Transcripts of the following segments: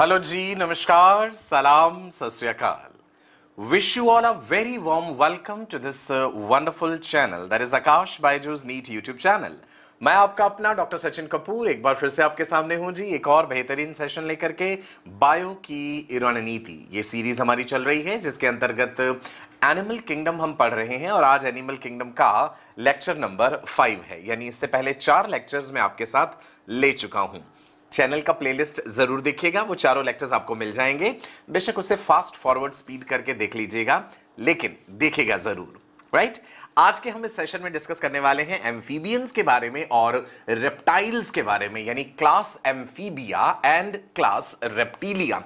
Hello ji नमस्कार सलाम सस्रियाकाल wish you all a very warm welcome to this wonderful channel that is Aakash Byju's NEET YouTube channel मैं आपका अपना डॉक्टर सचिन कपूर एक बार फिर से आपके सामने हूं जी एक और बेहतरीन सेशन लेकर के बायो की रणनीति ये सीरीज हमारी चल रही है जिसके अंतर्गत एनिमल किंगडम हम पढ़ रहे हैं और आज एनिमल किंगडम का लेक्चर नंबर फाइव है यानी इससे पहले चार लेक्चर्स में आपके साथ ले चुका हूं चैनल का प्लेलिस्ट जरूर देखिएगा वो चारों लेक्चर्स आपको मिल जाएंगे बेशक उसे फास्ट फॉरवर्ड स्पीड करके देख लीजिएगा लेकिन देखिएगा जरूर राइट आज के हम इस सेशन में डिस्कस करने वाले हैं एम्फीबियंस के बारे में और रेप्टाइल्स के बारे में यानी class amphibia and class reptilia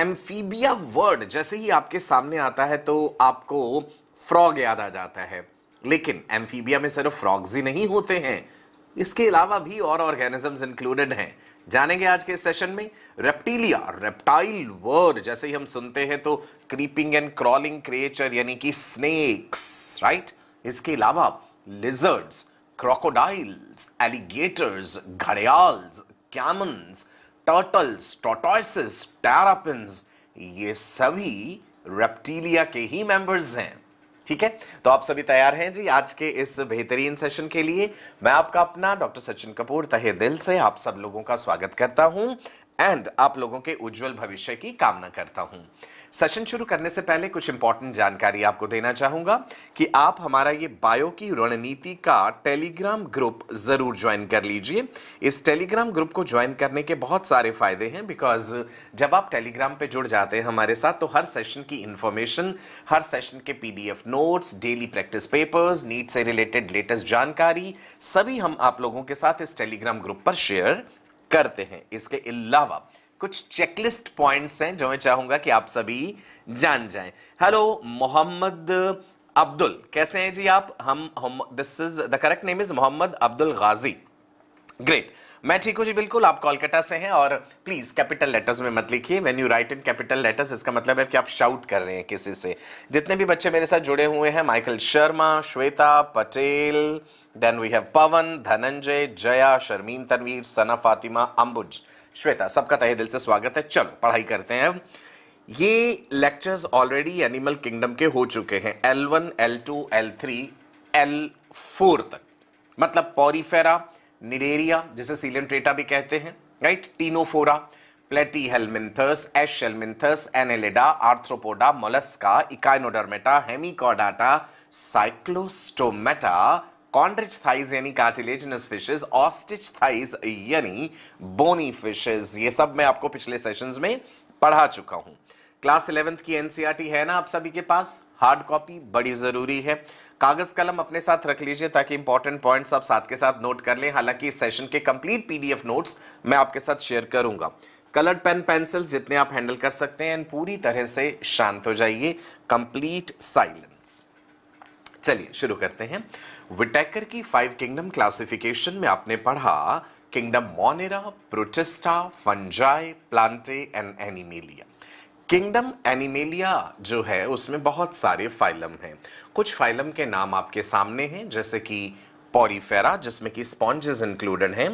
amphibia word जैसे ही आपके सामने आता है तो आपको फ्रॉग याद आ जाता है लेकिन एम्फीबिया में सिर्फ फ्रॉग्स ही नहीं होते हैं इसके अलावा भी और ऑर्गेनिजम्स इंक्लूडेड हैं जानेंगे आज के सेशन में रेप्टीलिया रेप्टाइल वर्ड जैसे ही हम सुनते हैं तो क्रीपिंग एंड क्रॉलिंग क्रिएचर यानी कि स्नेक्स राइट इसके अलावा लिजर्ड्स क्रोकोडाइल्स एलिगेटर्स घड़ियाल कैमन्स टर्टल्स टोटॉइसिस टैरापिन ये सभी रेप्टीलिया के ही मेंबर्स हैं ठीक है तो आप सभी तैयार हैं जी आज के इस बेहतरीन सेशन के लिए मैं आपका अपना डॉक्टर सचिन कपूर तहे दिल से आप सब लोगों का स्वागत करता हूं एंड आप लोगों के उज्जवल भविष्य की कामना करता हूं सेशन शुरू करने से पहले कुछ इंपॉर्टेंट जानकारी आपको देना चाहूंगा कि आप हमारा ये बायो की रणनीति का टेलीग्राम ग्रुप जरूर ज्वाइन कर लीजिए इस टेलीग्राम ग्रुप को ज्वाइन करने के बहुत सारे फायदे हैं बिकॉज जब आप टेलीग्राम पे जुड़ जाते हैं हमारे साथ तो हर सेशन की इंफॉर्मेशन हर सेशन के पी notes daily practice papers NEET से रिलेटेड लेटेस्ट जानकारी सभी हम आप लोगों के साथ इस टेलीग्राम ग्रुप पर शेयर करते हैं इसके अलावा कुछ चेकलिस्ट पॉइंट्स हैं जो मैं चाहूंगा कि आप सभी जान जाएं हेलो मोहम्मद अब्दुल कैसे हैं जी आप हम this is the correct name is Mohammad Abdul Ghazi great मैं ठीक हूँ जी बिल्कुल आप कोलकाता से हैं और प्लीज़ कैपिटल लेटर्स में मत लिखिए when you write in capital letters इसका मतलब है कि आप शाउट कर रहे हैं किसी से जितने भी बच्चे मेरे साथ जुड़े हुए हैं Michael Sharma Shweta Patel then we have Pawan Dhananjay Jaya Sharmin Tanveer Sana Fatima Ambuj Shweta सबका तहे दिल से स्वागत है चलो पढ़ाई करते हैं ये लेक्चर्स ऑलरेडी एनिमल किंगडम के हो चुके हैं L one L two L three L four तक मतलब पॉरीफेरा निरेरिया जिसे सीलेंट्रेटा भी कहते हैं right ctenophora platyhelminthes aschelminthes annelida arthropoda mollusca echinodermata hemichordata cyclostomata chondrichthyes यानी कार्टिलेजनस फिशेज ऑस्टिच थाइज यानी बोनी फिशेज ये सब मैं आपको पिछले सेशन में पढ़ा चुका हूं क्लास इलेवेंथ की एनसीईआरटी e है ना आप सभी के पास हार्ड कॉपी बड़ी ज़रूरी है कागज़ कलम अपने साथ रख लीजिए ताकि इंपॉर्टेंट पॉइंट्स आप साथ के साथ नोट कर लें हालांकि इस सेशन के कंप्लीट पीडीएफ नोट्स मैं आपके साथ शेयर करूंगा कलर्ड पेन पेंसिल्स जितने आप हैंडल कर सकते हैं पूरी तरह से शांत हो जाइए कंप्लीट साइलेंस चलिए शुरू करते हैं विटेकर की फाइव किंगडम क्लासिफिकेशन में आपने पढ़ा kingdom monera protista fungi plantae and animalia kingdom animalia जो है उसमें बहुत सारे फाइलम हैं कुछ फाइलम के नाम आपके सामने हैं जैसे कि पॉरीफेरा जिसमें कि स्पॉन्जेस इंक्लूडेड हैं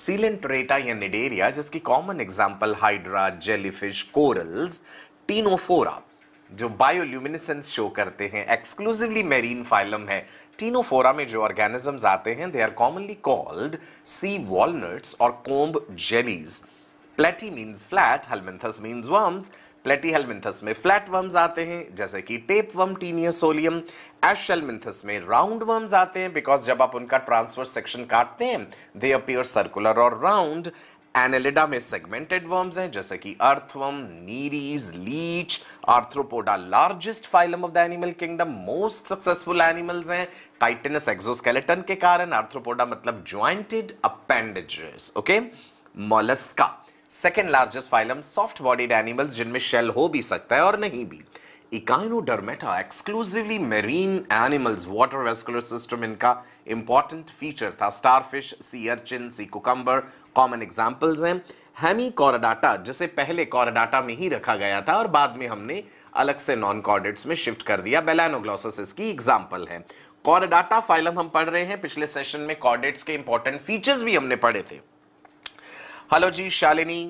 सीलेंट्रेटा या निडेरिया जिसकी common example hydra jellyfish corals ctenophora जो बायोल्यूमिनेसेंस शो करते हैं एक्सक्लूसिवली मेरीन फाइलम है टीनोफोरा में जो ऑर्गेनिजम्स आते हैं they are commonly called sea walnuts और comb jellies platy means flat helminthes means worms platyhelminthes में फ्लैट वर्म्स आते हैं जैसे कि tapeworm taenia solium aschelminthes में राउंड वर्म्स आते हैं बिकॉज जब आप उनका ट्रांसफर सेक्शन काटते हैं दे अपियर सर्कुलर और राउंड एनेलिडा में सेगमेंटेड वर्म्स हैं जैसे कि earthworm nereis leech arthropoda largest phylum of the animal kingdom most successful animals हैं टाइटेनस एक्सोस्केलेटन के कारण आर्थ्रोपोडा मतलब jointed appendages okay mollusca second largest phylum soft bodied animals जिनमें शेल हो भी सकता है और नहीं भी echinodermata exclusively marine animals water vascular system इनका इंपॉर्टेंट फीचर था स्टारफिश सी अर्चिन सी कुकम्बर कॉमन एग्जाम्पल्स हैं हैमी कॉरडाटा जिसे पहले कॉरडाटा में ही रखा गया था और बाद में हमने अलग से नॉन कॉर्डेट्स में शिफ्ट कर दिया बेलानोग्लॉसस इसकी एग्जाम्पल है कॉरडाटा फाइलम हम पढ़ रहे हैं पिछले सेशन में कॉर्डेट्स के इंपॉर्टेंट फीचर्स भी हमने पढ़े थे हेलो जी शालिनी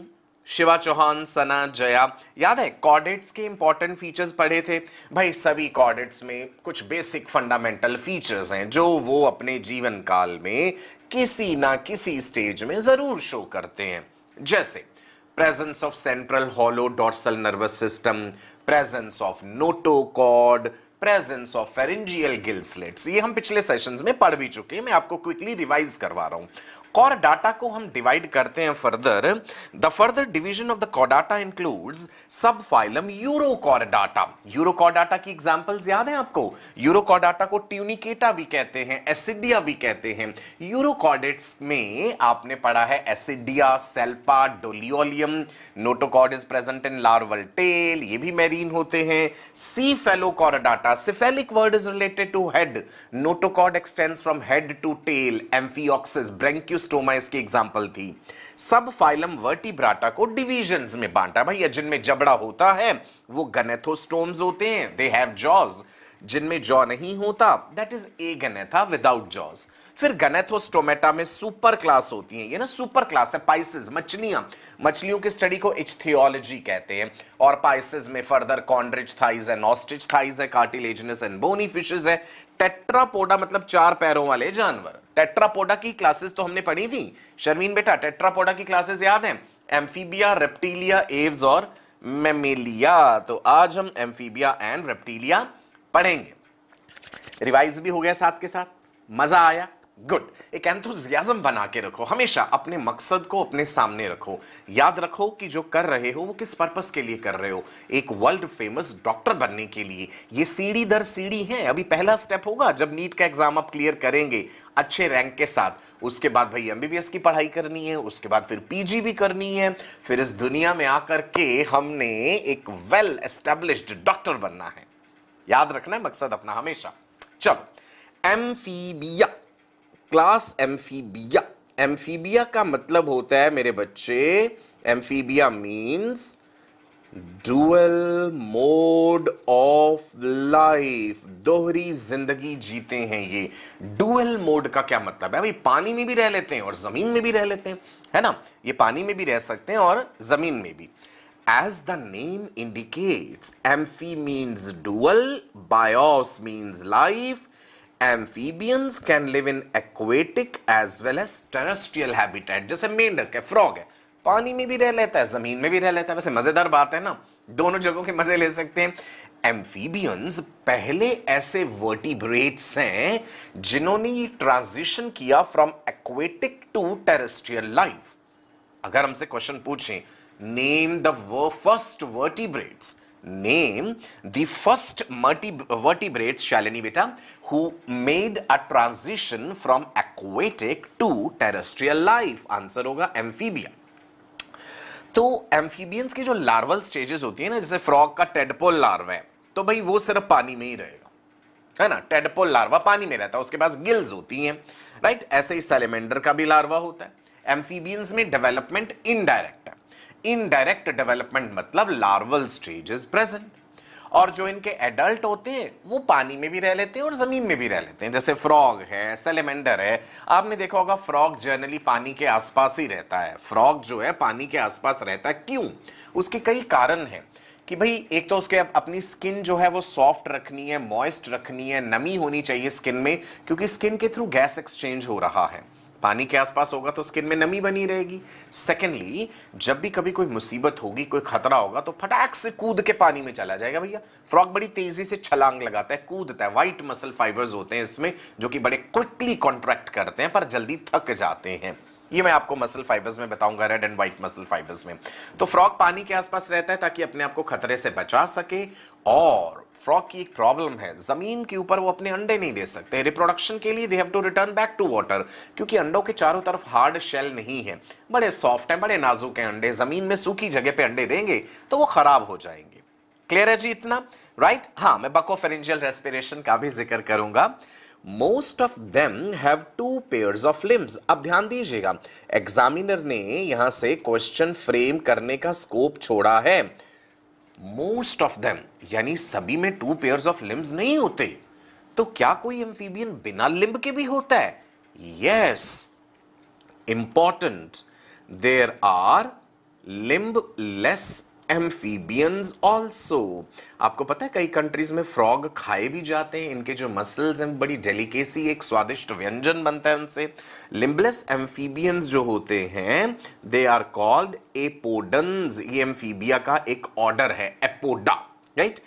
शिवा चौहान सना जया याद है कॉर्डेट्स के इंपॉर्टेंट फीचर्स पढ़े थे भाई सभी कॉर्डेट्स में कुछ बेसिक फंडामेंटल फीचर्स हैं जो वो अपने जीवन काल में किसी ना किसी स्टेज में जरूर शो करते हैं जैसे presence of central hollow dorsal nervous system presence of notochord presence of pharyngeal gill slits ये हम पिछले सेशंस में पढ़ भी चुके हैं मैं आपको क्विकली रिवाइज करवा रहा हूं कॉर डाटा को हम डिवाइड करते हैं further the further division of the chordata subphylum urochordata urochordata की एग्जांपल्स याद है आपको यूरो डाटा को ट्यूनिकेटा भी कहते हैं एसिडिया भी कहते हैं यूरो में आपने पढ़ा है ascidia salpa doliolum notochord is present in larval tail ये भी मैरीन होते हैं cephalochordata cephalic word is related to head notochord extends from head to tail amphioxus branchiostoma इसकी एग्जाम्पल थी सब फाइलम वर्टिब्राटा को डिविजन में बांटा भैया जिनमें जबड़ा होता है वो गनेथोस्टोम्स होते हैं दे हैव जॉज जिनमें जॉ नहीं होता that is agnatha without jaws फिर गनेथोस्टोमेटा में सुपर क्लास होती है ये ना सुपर क्लास है पाइसिस मछलियां मछलियों की स्टडी को इच्थियोलॉजी कहते हैं और पाइसिस में फर्दर कॉन्ड्रिज थाइज है नॉस्ट्रिच थाइज है कार्टिलेजनस एंड बोनी फिशेज है टेट्रापोडा मतलब चार पैरों वाले जानवर टेट्रापोडा की क्लासेस तो हमने पढ़ी थी शर्मीन बेटा टेट्रापोडा की क्लासेस याद है एम्फीबिया रेप्टीलिया एव्स और मेमेलिया तो आज हम एम्फीबिया एंड रेप्टीलिया पढ़ेंगे रिवाइज भी हो गया साथ के साथ मजा आया गुड एक एंथुजियाजम बना के रखो हमेशा अपने मकसद को अपने सामने रखो याद रखो कि जो कर रहे हो वो किस पर्पस के लिए कर रहे हो एक वर्ल्ड फेमस डॉक्टर बनने के लिए ये सीढ़ी दर सीढ़ी है अभी पहला स्टेप होगा जब नीट का एग्जाम आप क्लियर करेंगे अच्छे रैंक के साथ उसके बाद भाई एमबीबीएस की पढ़ाई करनी है उसके बाद फिर पीजी भी करनी है फिर इस दुनिया में आकर के हमने एक वेल एस्टेब्लिश्ड डॉक्टर बनना है याद रखना है मकसद अपना हमेशा चलो एम्फीबिया क्लास एम्फीबिया एम्फीबिया का मतलब होता है मेरे बच्चे amphibia means dual mode of life दोहरी जिंदगी जीते हैं ये डुअल मोड का क्या मतलब है भाई पानी में भी रह लेते हैं और जमीन में भी रह लेते हैं है ना ये पानी में भी रह सकते हैं और जमीन में भी as the name indicates amphi means dual bios means life amphibians can live in aquatic as well as terrestrial habitat जैसे मेंढक है फ्रॉग है पानी में भी रह लेता है जमीन में भी रह लेता है वैसे मजेदार बात है ना दोनों जगहों के मजे ले सकते हैं एम्फीबियंस पहले ऐसे वर्टिब्रेट्स हैं जिन्होंने ये ट्रांजिशन किया from aquatic to terrestrial life अगर हमसे क्वेश्चन पूछें name the first vertebrates name the first vertebrates, Shalini beta, who made a transition from aquatic to terrestrial life. Answer होगा amphibia. तो एम्फीबियंस के जो लार्वल स्टेजेस होती है ना जैसे फ्रॉग का टेडपोल लार्वा है तो भाई वो सिर्फ पानी में ही रहेगा है ना टेडपोल लार्वा पानी में रहता है उसके पास गिल्स होती हैं राइट ऐसे ही सेलेमेंडर का भी लार्वा होता है एम्फीबियंस में डेवलपमेंट इनडायरेक्ट इनडायरेक्ट डेवलपमेंट मतलब लार्वल स्टेज इज प्रेजेंट और जो इनके एडल्ट होते हैं वो पानी में भी रह लेते हैं और ज़मीन में भी रह लेते हैं जैसे फ्रॉग है सेलेमेंडर है आपने देखा होगा फ्रॉग जनरली पानी के आसपास ही रहता है फ्रॉग जो है पानी के आसपास रहता है क्यों उसके कई कारण हैं कि भाई एक तो उसके अपनी स्किन जो है वो सॉफ्ट रखनी है मॉइस्ट रखनी है नमी होनी चाहिए स्किन में क्योंकि स्किन के थ्रू गैस एक्सचेंज हो रहा है पानी के आसपास होगा तो स्किन में नमी बनी रहेगी सेकेंडली जब भी कभी कोई मुसीबत होगी कोई खतरा होगा तो फटाक से कूद के पानी में चला जाएगा भैया फ्रॉक बड़ी तेजी से छलांग लगाता है कूदता है व्हाइट मसल फाइबर्स होते हैं इसमें जो कि बड़े क्विकली कॉन्ट्रैक्ट करते हैं पर जल्दी थक जाते हैं ये मैं आपको मसल फाइबर्स में बताऊंगा red and white muscle fibres में तो फ्रॉग पानी के आसपास रहता है ताकि अपने आप को खतरे से बचा सके और फ्रॉग की एक प्रॉब्लम है जमीन के ऊपर वो अपने अंडे नहीं दे सकते रिप्रोडक्शन के लिए they have to return back to water क्योंकि अंडों के चारों तरफ हार्ड शेल नहीं है बड़े सॉफ्ट हैं बड़े नाजुक हैं अंडे जमीन में सूखी जगह पे अंडे देंगे तो वो खराब हो जाएंगे क्लियर है जी इतना राइट right? हाँ मैं बको फेरेंजियल रेस्पिरेशन का भी जिक्र करूंगा most of them have two pairs of limbs अब ध्यान दीजिएगा एग्जामिनर ने यहां से क्वेश्चन फ्रेम करने का स्कोप छोड़ा है मोस्ट ऑफ देम यानी सभी में टू पेयर्स ऑफ लिम्स नहीं होते तो क्या कोई एम्फीबियन बिना लिम्ब के भी होता है yes important there are limbless amphibians also आपको पता है कई कंट्रीज में फ्रॉग खाए भी जाते हैं इनके जो मसल्स हैं बड़ी डेलिकेसी एक स्वादिष्ट व्यंजन बनता है उनसे लिम्बलेस एम्फीबियंस जो होते हैं दे आर कॉल्ड एपोडन्स ये एम्फीबिया का एक ऑर्डर है एपोडा राइट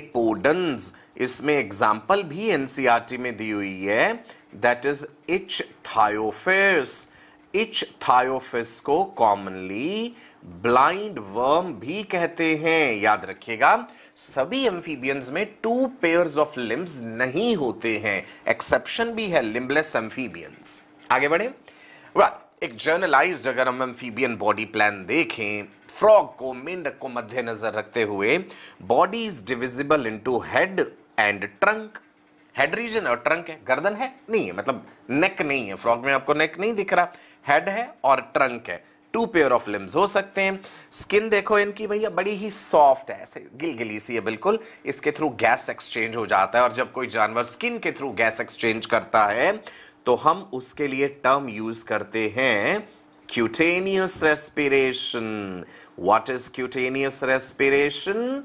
एपोडन्स इसमें एग्जाम्पल भी एनसीआरटी e में दी हुई है that is ichthyophis ichthyophis को कॉमनली ब्लाइंड वर्म भी कहते हैं याद रखिएगा सभी एम्फीबियंस में टू पेयर ऑफ लिम्स नहीं होते हैं एक्सेप्शन भी है लिम्बलेस एम्फीबियंस आगे बढ़े एक जर्नलाइज अगर हम एम्फीबियन बॉडी प्लान देखें फ्रॉग को मेंढक को मद्देनजर रखते हुए body is divisible to head and trunk head region और ट्रंक है गर्दन है नहीं है मतलब नेक नहीं है फ्रॉग में आपको नेक नहीं दिख रहा हेड है और ट्रंक है टू पेयर ऑफ लिम्स हो सकते हैं स्किन देखो इनकी भैया बड़ी ही सॉफ्ट है ऐसे गिलगिली सी है बिल्कुल इसके थ्रू गैस एक्सचेंज हो जाता है और जब कोई जानवर स्किन के थ्रू गैस एक्सचेंज करता है तो हम उसके लिए टर्म यूज करते हैं cutaneous respiration what is cutaneous respiration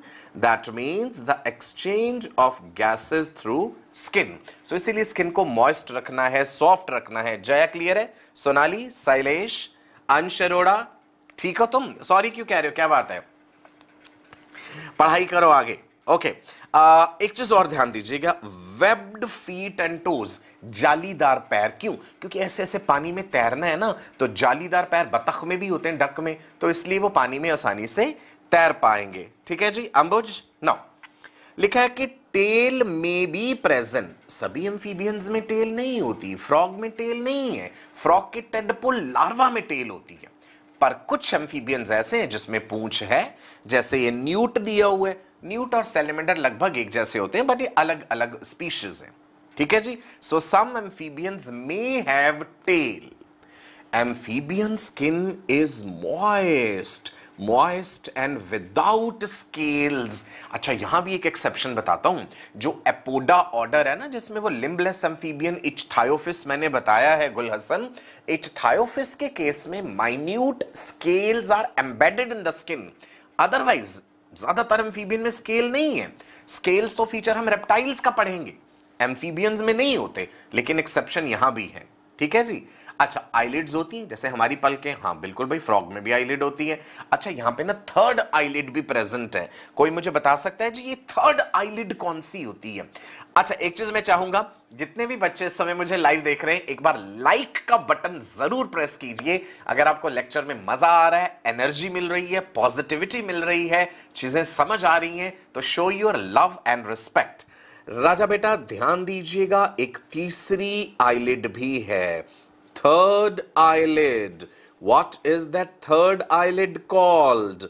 that means the exchange of gases through skin so इसीलिए स्किन को मॉइस्ट रखना है सॉफ्ट रखना है जया क्लियर है सोनाली शैलेश अंश अरोड़ा ठीक हो तुम सॉरी क्यों कह रहे हो क्या बात है पढ़ाई करो आगे ओके आ, एक चीज और ध्यान दीजिएगा वेब्ड फीट एंड टोज जालीदार पैर क्यों क्योंकि ऐसे ऐसे पानी में तैरना है ना तो जालीदार पैर बतख में भी होते हैं डक में तो इसलिए वो पानी में आसानी से तैर पाएंगे ठीक है जी अंबुज नौ लिखा है कि टेल में बी प्रेजेंट सभी एम्फीबियंस में टेल नहीं होती फ्रॉग में टेल नहीं है फ्रॉग के टेडपुल लार्वा में टेल होती है पर कुछ एम्फीबियंस ऐसे हैं जिसमें पूंछ है जैसे ये न्यूट दिया हुआ है न्यूट और सेलिमेंडर लगभग एक जैसे होते हैं बट ये अलग अलग स्पीशीज हैं ठीक है जी so some amphibians may have tail amphibian skin is moist moist and without scales अच्छा यहां भी एक एक्सेप्शन बताता हूं जो एपोडा ऑर्डर है ना जिसमें वो लिम्बलेस एम्फीबियन इचथायोफिस मैंने बताया है गुल हसन इचथायोफिस के केस में minute scales are embedded in the skin otherwise ज्यादातर एम्फीबियन में स्केल नहीं है स्केल्स तो फीचर हम रेप्टाइल्स का पढ़ेंगे एम्फीबियंस में नहीं होते लेकिन एक्सेप्शन यहां भी है ठीक है जी अच्छा आईलिड्स होती हैं जैसे हमारी पलकें हाँ बिल्कुल भाई फ्रॉग में भी आईलिड होती है अच्छा यहाँ पे ना थर्ड आईलिड भी प्रेजेंट है कोई मुझे बता सकता है जी ये थर्ड आईलिड कौन सी होती है अच्छा एक चीज मैं चाहूंगा जितने भी बच्चे इस समय मुझे लाइव देख रहे हैं एक बार लाइक का बटन जरूर प्रेस कीजिए अगर आपको लेक्चर में मजा आ रहा है एनर्जी मिल रही है पॉजिटिविटी मिल रही है चीजें समझ आ रही हैं तो show your love and respect राजा बेटा ध्यान दीजिएगा एक तीसरी आईलिड भी है third eyelid. What is that third eyelid called?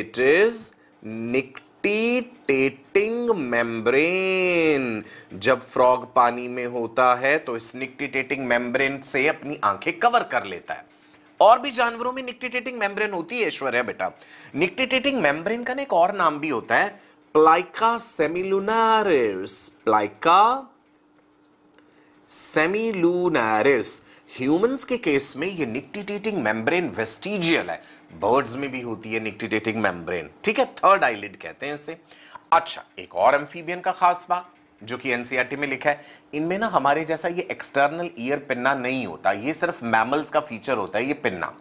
It is nictitating membrane. जब frog पानी में होता है तो इस nictitating membrane से अपनी आंखें cover कर लेता है और भी जानवरों में निक्टिटेटिंग मेम्ब्रेन होती है ऐश्वर्या बेटा निक्टिटेटिंग मेम्ब्रेन का एक और नाम भी होता है प्लाइका सेमिलुनारिस प्लाइका सेमिलुनारिस ह्यूमंस के केस में ये निक्टिटेटिंग मेम्ब्रेन वेस्टिजियल है बर्ड्स में भी होती है निक्टिटेटिंग मेम्ब्रेन ठीक है थर्ड आईलिड कहते हैं इसे अच्छा एक और एम्फीबियन का खास बात जो कि एनसीईआरटी e में लिखा है इनमें ना हमारे जैसा ये एक्सटर्नल ईयर पिन्ना नहीं होता ये सिर्फ मैमल्स का फीचर होता है ये पिन्ना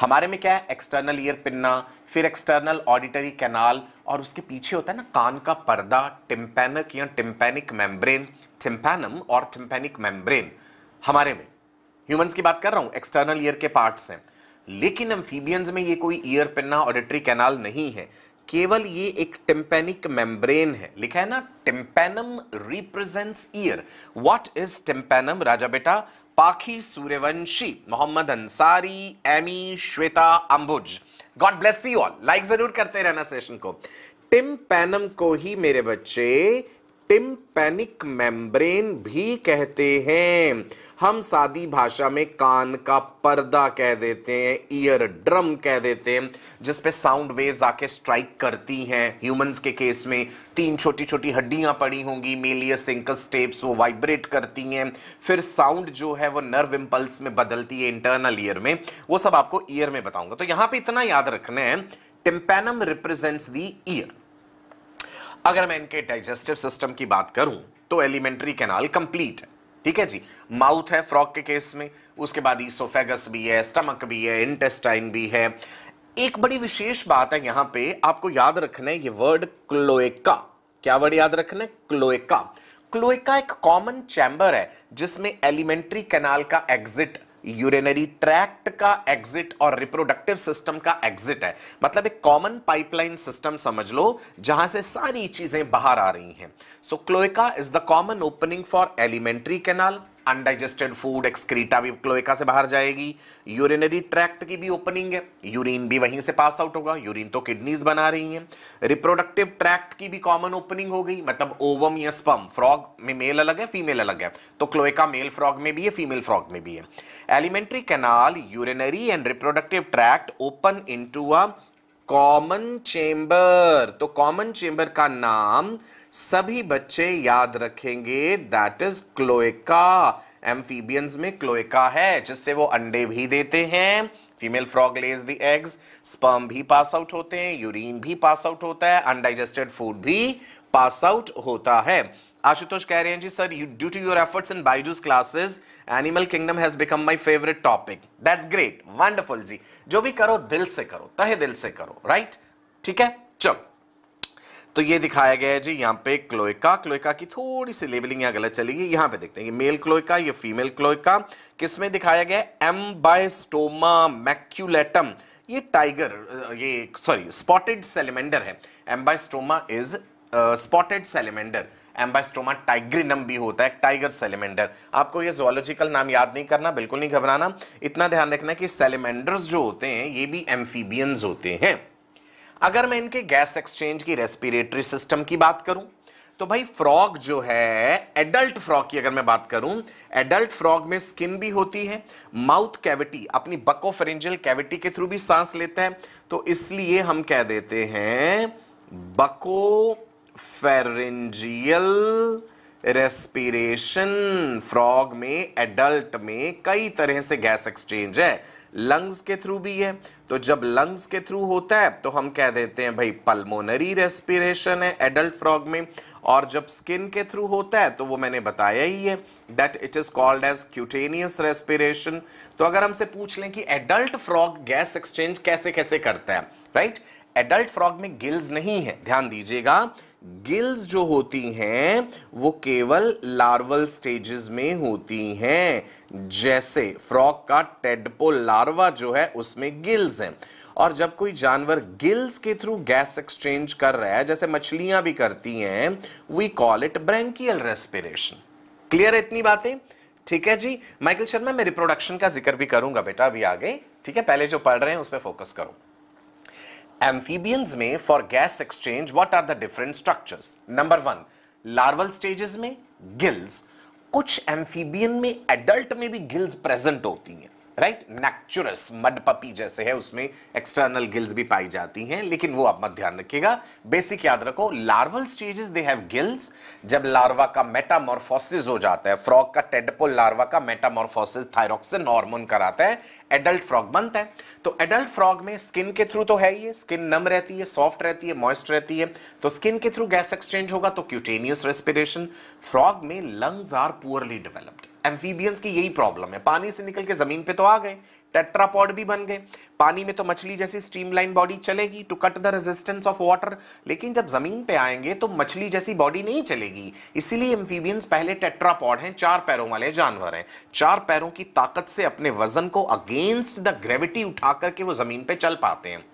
हमारे में क्या है एक्सटर्नल ईयर पिन्ना फिर एक्सटर्नल ऑडिटरी कैनाल और उसके पीछे होता है ना कान का पर्दा टिम्पैनिक या टिम्पेनिक मेम्ब्रेन टिम्पेनम और टिम्पेनिक मेम्ब्रेन हमारे में ह्यूमंस की बात कर रहा हूं एक्सटर्नल ईयर के पार्ट्स हैं लेकिन एम्फीबियंस में ये कोई ईयर पिन्ना ऑडिटरी कैनाल नहीं है केवल ये एक टिम्पेनिक मेम्ब्रेन है लिखा है ना tympanum represents ear what is tympanum राजा बेटा Pakhi Suryavanshi Mohammad Ansari Amy Shweta Ambuj God bless you all like जरूर करते रहना सेशन को टिम्पेनम को ही मेरे बच्चे टिम्पेनिक मेम्ब्रेन भी कहते हैं हम सादी भाषा में कान का पर्दा कह देते हैं ईयर ड्रम कह देते हैं जिस पे साउंड वेव्स आके स्ट्राइक करती हैं ह्यूमंस के केस में तीन छोटी छोटी हड्डियां पड़ी होंगी मेलियस सिंकस स्टेप्स वो वाइब्रेट करती हैं फिर साउंड जो है वो नर्व इम्पल्स में बदलती है इंटरनल ईयर में वो सब आपको ईयर में बताऊंगा तो यहाँ पे इतना याद रखना है टिम्पेनम रिप्रेजेंट्स दी ईयर अगर मैं इनके डाइजेस्टिव सिस्टम की बात करूं तो एलिमेंट्री कैनाल कंप्लीट है ठीक है जी माउथ है फ्रॉक के केस में उसके बाद ईसोफेगस भी है स्टमक भी है इंटेस्टाइन भी है एक बड़ी विशेष बात है यहां पे आपको याद रखना है ये वर्ड क्लोएका क्या वर्ड याद रखना है क्लोएका क्लोएका एक कॉमन चैम्बर है जिसमें एलिमेंट्री कैनाल का एग्जिट यूरिनरी ट्रैक्ट का एग्जिट और रिप्रोडक्टिव सिस्टम का एग्जिट है मतलब एक कॉमन पाइपलाइन सिस्टम समझ लो जहां से सारी चीजें बाहर आ रही हैं so cloaca is the common opening for alimentary canal undigested food excreta भी क्लोएका से बाहर जाएगी यूरिनरी ट्रैक्ट की भी ओपनिंग है यूरिन भी वहीं से पास आउट होगा यूरिन तो किडनीज बना रही हैं रिप्रोडक्टिव ट्रैक्ट की भी कॉमन ओपनिंग हो गई मतलब ओवम या स्पम फ्रॉग में मेल अलग है फीमेल अलग है तो क्लोएका मेल फ्रॉग में भी है फीमेल फ्रॉग में भी है alimentary canal urinary and reproductive tract open into a common chamber तो कॉमन चेंबर का नाम सभी बच्चे याद रखेंगे दैट इज क्लोएका एम्फीबियंस में क्लोएका है जिससे वो अंडे भी देते हैं female frog lays the eggs sperm भी पास आउट होते हैं यूरिन भी पास आउट होता है अनडाइजेस्टेड फूड भी पास आउट होता है आशुतोष कह रहे हैं जी sir due to your efforts in Byju's classes animal kingdom has become my favourite topic that's great wonderful जी जो भी करो दिल से करो तहे दिल से करो राइट ठीक है चलो तो ये दिखाया गया है जी यहाँ पे क्लोइका क्लोइका की थोड़ी सी लेबलिंग यहाँ गलत चली गई यहाँ पे देखते हैं ये मेल क्लोइका ये फीमेल क्लोइका किसमें दिखाया गया है एम्बाइस्टोमा मैक्यूलेटम ये टाइगर ये सॉरी स्पॉटेड सेलिमेंडर है एम्बाइस्टोमा इज स्पॉटेड सेलिमेंडर एम्बास्टोमा टाइग्रिनम भी होता है टाइगर सेलिमेंडर आपको ये जोलॉजिकल नाम याद नहीं करना बिल्कुल नहीं घबराना इतना ध्यान रखना कि सेलिमेंडर्स जो होते हैं ये भी एम्फीबियंस होते हैं अगर मैं इनके गैस एक्सचेंज की रेस्पिरेटरी सिस्टम की बात करूं तो भाई फ्रॉग जो है एडल्ट फ्रॉग की अगर मैं बात करूं एडल्ट फ्रॉग में स्किन भी होती है माउथ कैविटी अपनी बकोफेरेंजियल कैविटी के थ्रू भी सांस लेता है तो इसलिए हम कह देते हैं बको फेरेंजियल रेस्पिरेशन फ्रॉग में एडल्ट में कई तरह से गैस एक्सचेंज है लंग्स के थ्रू भी है तो जब लंग्स के थ्रू होता है तो हम कह देते हैं भाई पल्मोनरी रेस्पिरेशन है एडल्ट फ्रॉग में और जब स्किन के थ्रू होता है तो वो मैंने बताया ही है that it is called as cutaneous respiration तो अगर हमसे पूछ लें कि एडल्ट फ्रॉग गैस एक्सचेंज कैसे कैसे करता है राइट एडल्ट फ्रॉग में गिल्स नहीं है ध्यान दीजिएगा गिल्स जो होती हैं वो केवल लार्वल स्टेजेस में होती हैं जैसे फ्रॉग का टेडपोल लार्वा जो है उसमें गिल्स हैं और जब कोई जानवर गिल्स के थ्रू गैस एक्सचेंज कर रहा है जैसे मछलियां भी करती हैं we call it branchial respiration clear है इतनी बातें ठीक है जी माइकल शर्मा मैं रिप्रोडक्शन का जिक्र भी करूंगा बेटा अभी आगे ठीक है पहले जो पढ़ रहे हैं उस पर फोकस करूँ एम्फीबियंस में for gas exchange what are the different structures number one larval stages में गिल्स कुछ एम्फीबियन में एडल्ट में भी गिल्स प्रेजेंट होती हैं राइट नेक्चुरस मडपपी जैसे है उसमें एक्सटर्नल गिल्स भी पाई जाती हैं लेकिन वो आप मत ध्यान रखिएगा बेसिक याद रखो larval stages they have gills जब लार्वा का मेटामोरफोसिस हो जाता है फ्रॉग का टेडपोल लार्वा का मेटामोरफोसिस थायरोक्सिन हार्मोन कराता है एडल्ट फ्रॉग बनता है तो एडल्ट फ्रॉग में स्किन के थ्रू तो है ये स्किन नम रहती है सॉफ्ट रहती है मॉइस्ट रहती है तो स्किन के थ्रू गैस एक्सचेंज होगा तो क्यूटेनियस रेस्पिरेशन फ्रॉग में lungs are poorly developed amphibians की यही प्रॉब्लम है पानी से निकल के जमीन पे तो आ गए टेट्रापॉड भी बन गए पानी में तो मछली जैसी स्ट्रीमलाइन बॉडी चलेगी to cut the resistance of water लेकिन जब जमीन पे आएंगे तो मछली जैसी बॉडी नहीं चलेगी इसीलिए एम्फीबियंस पहले टेट्रापॉड हैं चार पैरों वाले जानवर हैं चार पैरों की ताकत से अपने वजन को अगेंस्ट द ग्रेविटी उठा करके वो जमीन पर चल पाते हैं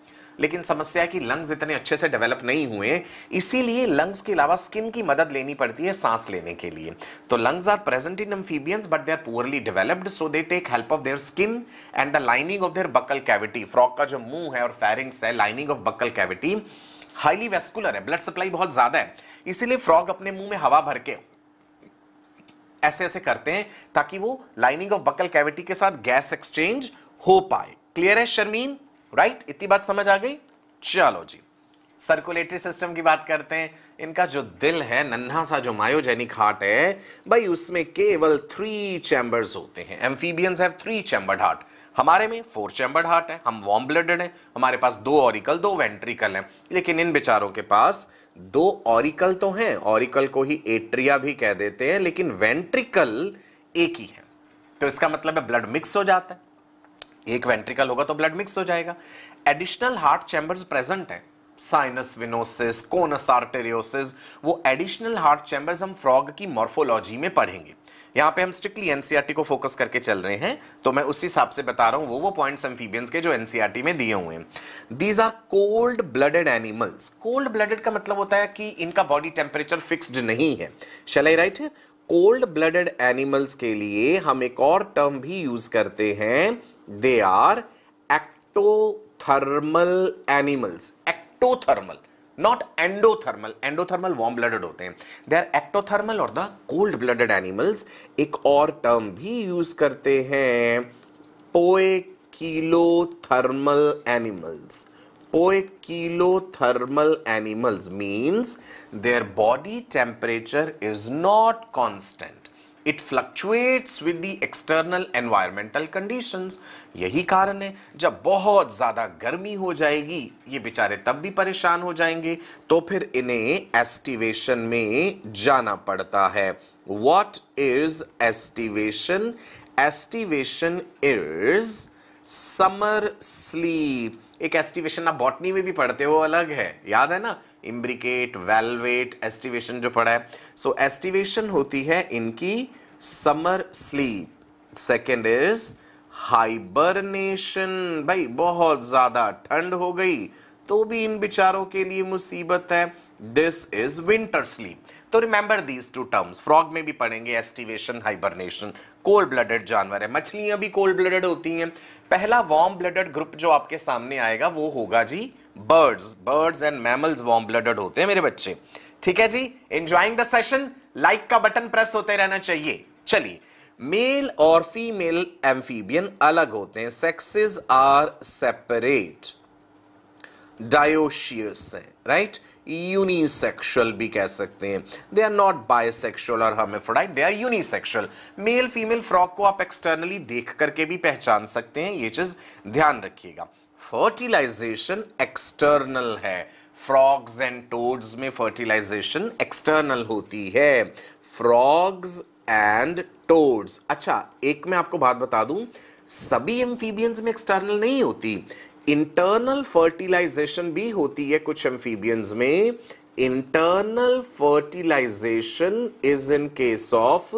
लेकिन समस्या है कि लंग्स इतने अच्छे से डेवलप नहीं हुए इसीलिए लंग्स के अलावा स्किन की मदद लेनी पड़ती है सांस लेने के लिए तो lungs are present in amphibians but they are poorly developed so they take help of their skin and the lining of their buccal cavity frog का जो मुंह है और फेरिंग्स है lining of buccal cavity highly vascular है blood supply बहुत ज्यादा है इसीलिए फ्रॉग अपने मुंह में हवा भर के ऐसे ऐसे करते हैं ताकि वो लाइनिंग ऑफ बकल कैविटी के साथ गैस एक्सचेंज हो पाए क्लियर है शर्मीन राइट इतनी बात समझ आ गई चलो जी सर्कुलेटरी सिस्टम की बात करते हैं इनका जो दिल है नन्हा सा जो मायोजेनिक हार्ट है भाई उसमें केवल थ्री चैम्बर्स होते हैं amphibians have three chambered heart हमारे में फोर चैम्बर्ड हार्ट है हम वॉम ब्लडेड हैं हमारे पास दो ऑरिकल दो वेंट्रिकल हैं लेकिन इन बेचारों के पास दो ऑरिकल तो हैं ऑरिकल को ही एट्रिया भी कह देते हैं लेकिन वेंट्रिकल एक ही है तो इसका मतलब है ब्लड मिक्स हो जाता है एक वेंट्रिकल होगा तो ब्लड मिक्स हो जाएगा एडिशनल हार्ट चैम्बर्स प्रेजेंट है साइनस विनोसिस कोनस आर्टेरियोसिस वो एडिशनल हार्ट चैम्बर्स हम फ्रॉग की मॉर्फोलॉजी में पढ़ेंगे यहाँ पे हम स्ट्रिक्टली एनसीईआरटी e को फोकस करके चल रहे हैं तो मैं उसी हिसाब से बता रहा हूँ वो वो पॉइंट्स एम्फीबियंस के जो एनसीईआरटी e में दिए हुए हैं these are cold blooded animals cold blooded का मतलब होता है कि इनका बॉडी टेम्परेचर फिक्स्ड नहीं है shall I right cold blooded animals के लिए हम एक और टर्म भी यूज करते हैं they are ectothermal animals ectothermal not endothermal endothermal warm blooded होते हैं दे आर एक्टोथर्मल और द कोल्ड ब्लडेड एनिमल्स एक और टर्म भी यूज करते हैं poikilothermal animals poikilothermal animals means their body temperature is not constant it fluctuates with the external environmental conditions यही कारण है जब बहुत ज़्यादा गर्मी हो जाएगी ये बेचारे तब भी परेशान हो जाएंगे तो फिर इन्हें एस्टिवेशन में जाना पड़ता है what is aestivation aestivation is summer sleep एक एस्टिवेशन आप बॉटनी में भी पढ़ते हो अलग है याद है ना इम्ब्रिकेट वेलवेट एस्टिवेशन जो पड़ा है सो so, एस्टिवेशन होती है इनकी summer sleep second is hibernation भाई बहुत ज़्यादा ठंड हो गई तो भी इन बिचारों के लिए मुसीबत है दिस इज विंटर स्लीप तो remember these two terms frog में भी पढ़ेंगे एस्टिवेशन हाइबरनेशन कोल्ड ब्लडेड जानवर है मछलियां भी कोल्ड ब्लडेड होती हैं पहला वार्म ब्लडेड ग्रुप जो आपके सामने आएगा वो होगा जी birds birds and mammals warm blooded होते हैं मेरे बच्चे ठीक है जी एंजॉइंग द सेशन लाइक का बटन प्रेस होते रहना चाहिए चलिए मेल और फीमेल एम्फीबियन अलग होते हैं सेक्सेस आर सेपरेट डायोशियस है राइट यूनिसेक्शुअल भी कह सकते हैं दे आर नॉट बायसेक्शुअल और hermaphrodite they are unisexual male female frog को आप एक्सटर्नली देख करके भी पहचान सकते हैं ये चीज़ ध्यान रखिएगा फर्टिलाइजेशन एक्सटर्नल है फ्रॉग्स एंड टोड्स में फर्टिलाइजेशन एक्सटर्नल होती है फ्रॉग्स एंड टोड्स अच्छा एक मैं आपको बात बता दूं सभी एम्फीबियंस में एक्सटर्नल नहीं होती इंटरनल फर्टिलाइजेशन भी होती है कुछ एम्फीबियंस में internal fertilisation is in case of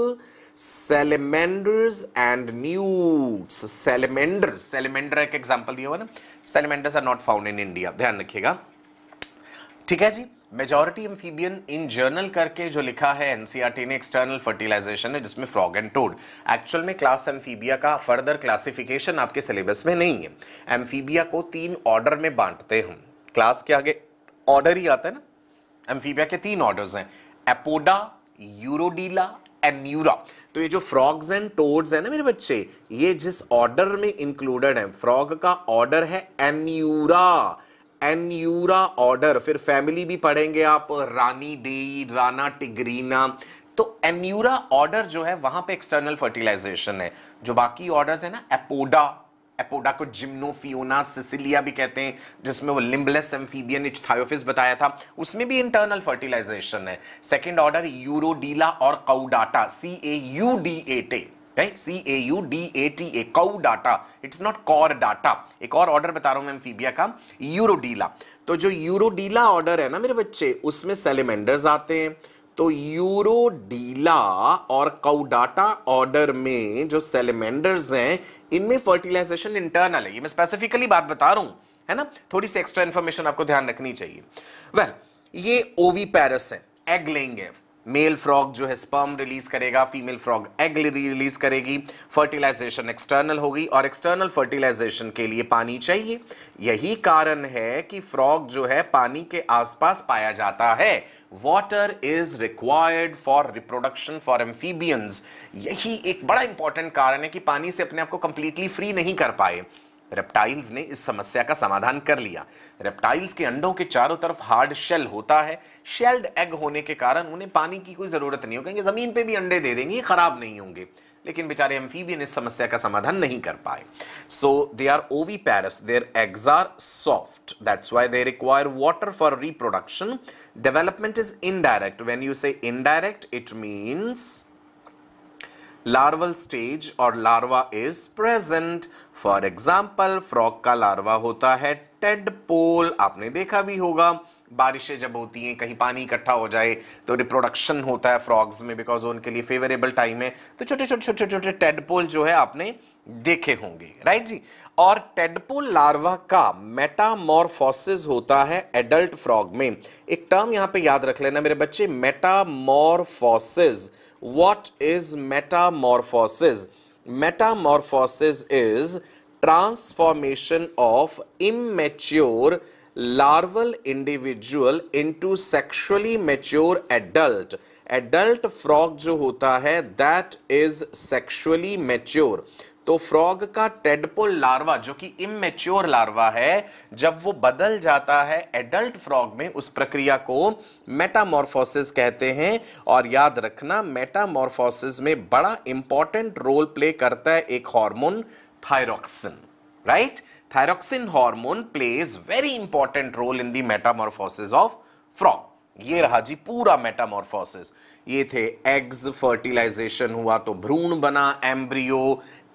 salamanders and newts salamander salamander एक एग्जाम्पल दिया हुआ ना salamanders are not found in India ध्यान रखिएगा ठीक है जी मेजोरिटी एम्फीबियन इन जर्नल करके जो लिखा है एनसीआर e ने एक्सटर्नल फर्टिलाइजेशन है जिसमें फ्रॉग एंड टोड एक्चुअल में क्लास एम्फीबिया का फर्दर क्लासिफिकेशन आपके सिलेबस में नहीं है एम्फीबिया को तीन ऑर्डर में बांटते हैं क्लास के आगे ऑर्डर ही आता है ना एम्फीबिया के तीन ऑर्डर्स हैं एपोडा यूरोडीला एंड न्यूरा तो ये जो फ्रॉग्स एंड टोड्स है ना मेरे बच्चे ये जिस ऑर्डर में इंक्लूडेड है फ्रॉग का ऑर्डर है एन्यूरा एन्यूरा ऑर्डर फिर फैमिली भी पढ़ेंगे आप रानी डेई राना टिग्रीना तो एन्यूरा ऑर्डर जो है वहां पे एक्सटर्नल फर्टिलाइजेशन है जो बाकी ऑर्डर्स है ना एपोडा एपोडा को जिम्नोफियोना सिसिलिया भी कहते हैं जिसमें वो लिम्बलेस एम्फीबियन इचथायोफिस बताया था उसमें भी इंटरनल फर्टिलाइजेशन है सेकेंड ऑर्डर यूरोडीला और Caudata C A U D A टे right? C-A-U-D-A-T-A, cow data. It's not core data एक और ऑर्डर बता रहा हूं मैं एम्फीबिया का यूरोडीला तो जो यूरोडीला ऑर्डर है ना मेरे बच्चे उसमें सेलिमेंडर्स आते हैं तो यूरोडीला और काउडाटा ऑर्डर में जो सेलिमेंडर्स हैं इनमें फर्टिलाइजेशन इंटरनल है ये मैं स्पेसिफिकली बात बता रहा हूं है ना थोड़ी सी एक्स्ट्रा इंफॉर्मेशन आपको ध्यान रखनी चाहिए वेल well, ये ओवी पैरस है एग लेंगे मेल फ्रॉग जो है स्पर्म रिलीज करेगा फीमेल फ्रॉग एग रिलीज करेगी फर्टिलाइजेशन एक्सटर्नल होगी और एक्सटर्नल फर्टिलाइजेशन के लिए पानी चाहिए यही कारण है कि फ्रॉग जो है पानी के आसपास पाया जाता है water is required for reproduction for amphibians यही एक बड़ा इंपॉर्टेंट कारण है कि पानी से अपने आप को कंप्लीटली फ्री नहीं कर पाए रेप्टाइल्स ने इस समस्या का समाधान कर लिया रेप्टाइल्स के अंडों के चारों तरफ हार्ड शेल होता है शेल्ड एग होने के कारण उन्हें पानी की कोई ज़रूरत नहीं होगी ज़मीन पे भी अंडे दे देंगे ख़राब नहीं होंगे लेकिन बेचारे एम्फीबियन इस समस्या का समाधान नहीं कर पाए सो they are oviparous their eggs are soft that's why they require water for reproduction development is indirect when you say indirect it means larval stage और larva is present for example frog का larva होता है Ted पोल आपने देखा भी होगा बारिशें जब होती हैं कहीं पानी इकट्ठा हो जाए तो रिप्रोडक्शन होता है फ्रॉग्स में बिकॉज उनके लिए फेवरेबल टाइम है तो छोटे छोटे छोटे छोटे टेडपोल जो है आपने देखे होंगे राइट जी और टेडपोल लार्वा का मेटामोरफोसिस होता है एडल्ट फ्रॉग में एक टर्म यहां पे याद रख लेना मेरे बच्चे metamorphosis what is metamorphosis metamorphosis is transformation of immature larval individual into sexually mature adult adult frog जो होता है that is sexually mature तो फ्रॉग का टेडपोल लार्वा जो कि इमेच्योर लार्वा है जब वो बदल जाता है एडल्ट फ्रॉग में उस प्रक्रिया को मेटामॉर्फोसिस कहते हैं और याद रखना मेटामॉर्फोसिस में बड़ा इंपॉर्टेंट रोल प्ले करता है एक hormone thyroxine right thyroxine hormone plays very important role in the metamorphosis of frog ये रहा जी पूरा मेटामॉर्फोसिस ये थे एग्स फर्टिलाइजेशन हुआ तो भ्रूण बना embryo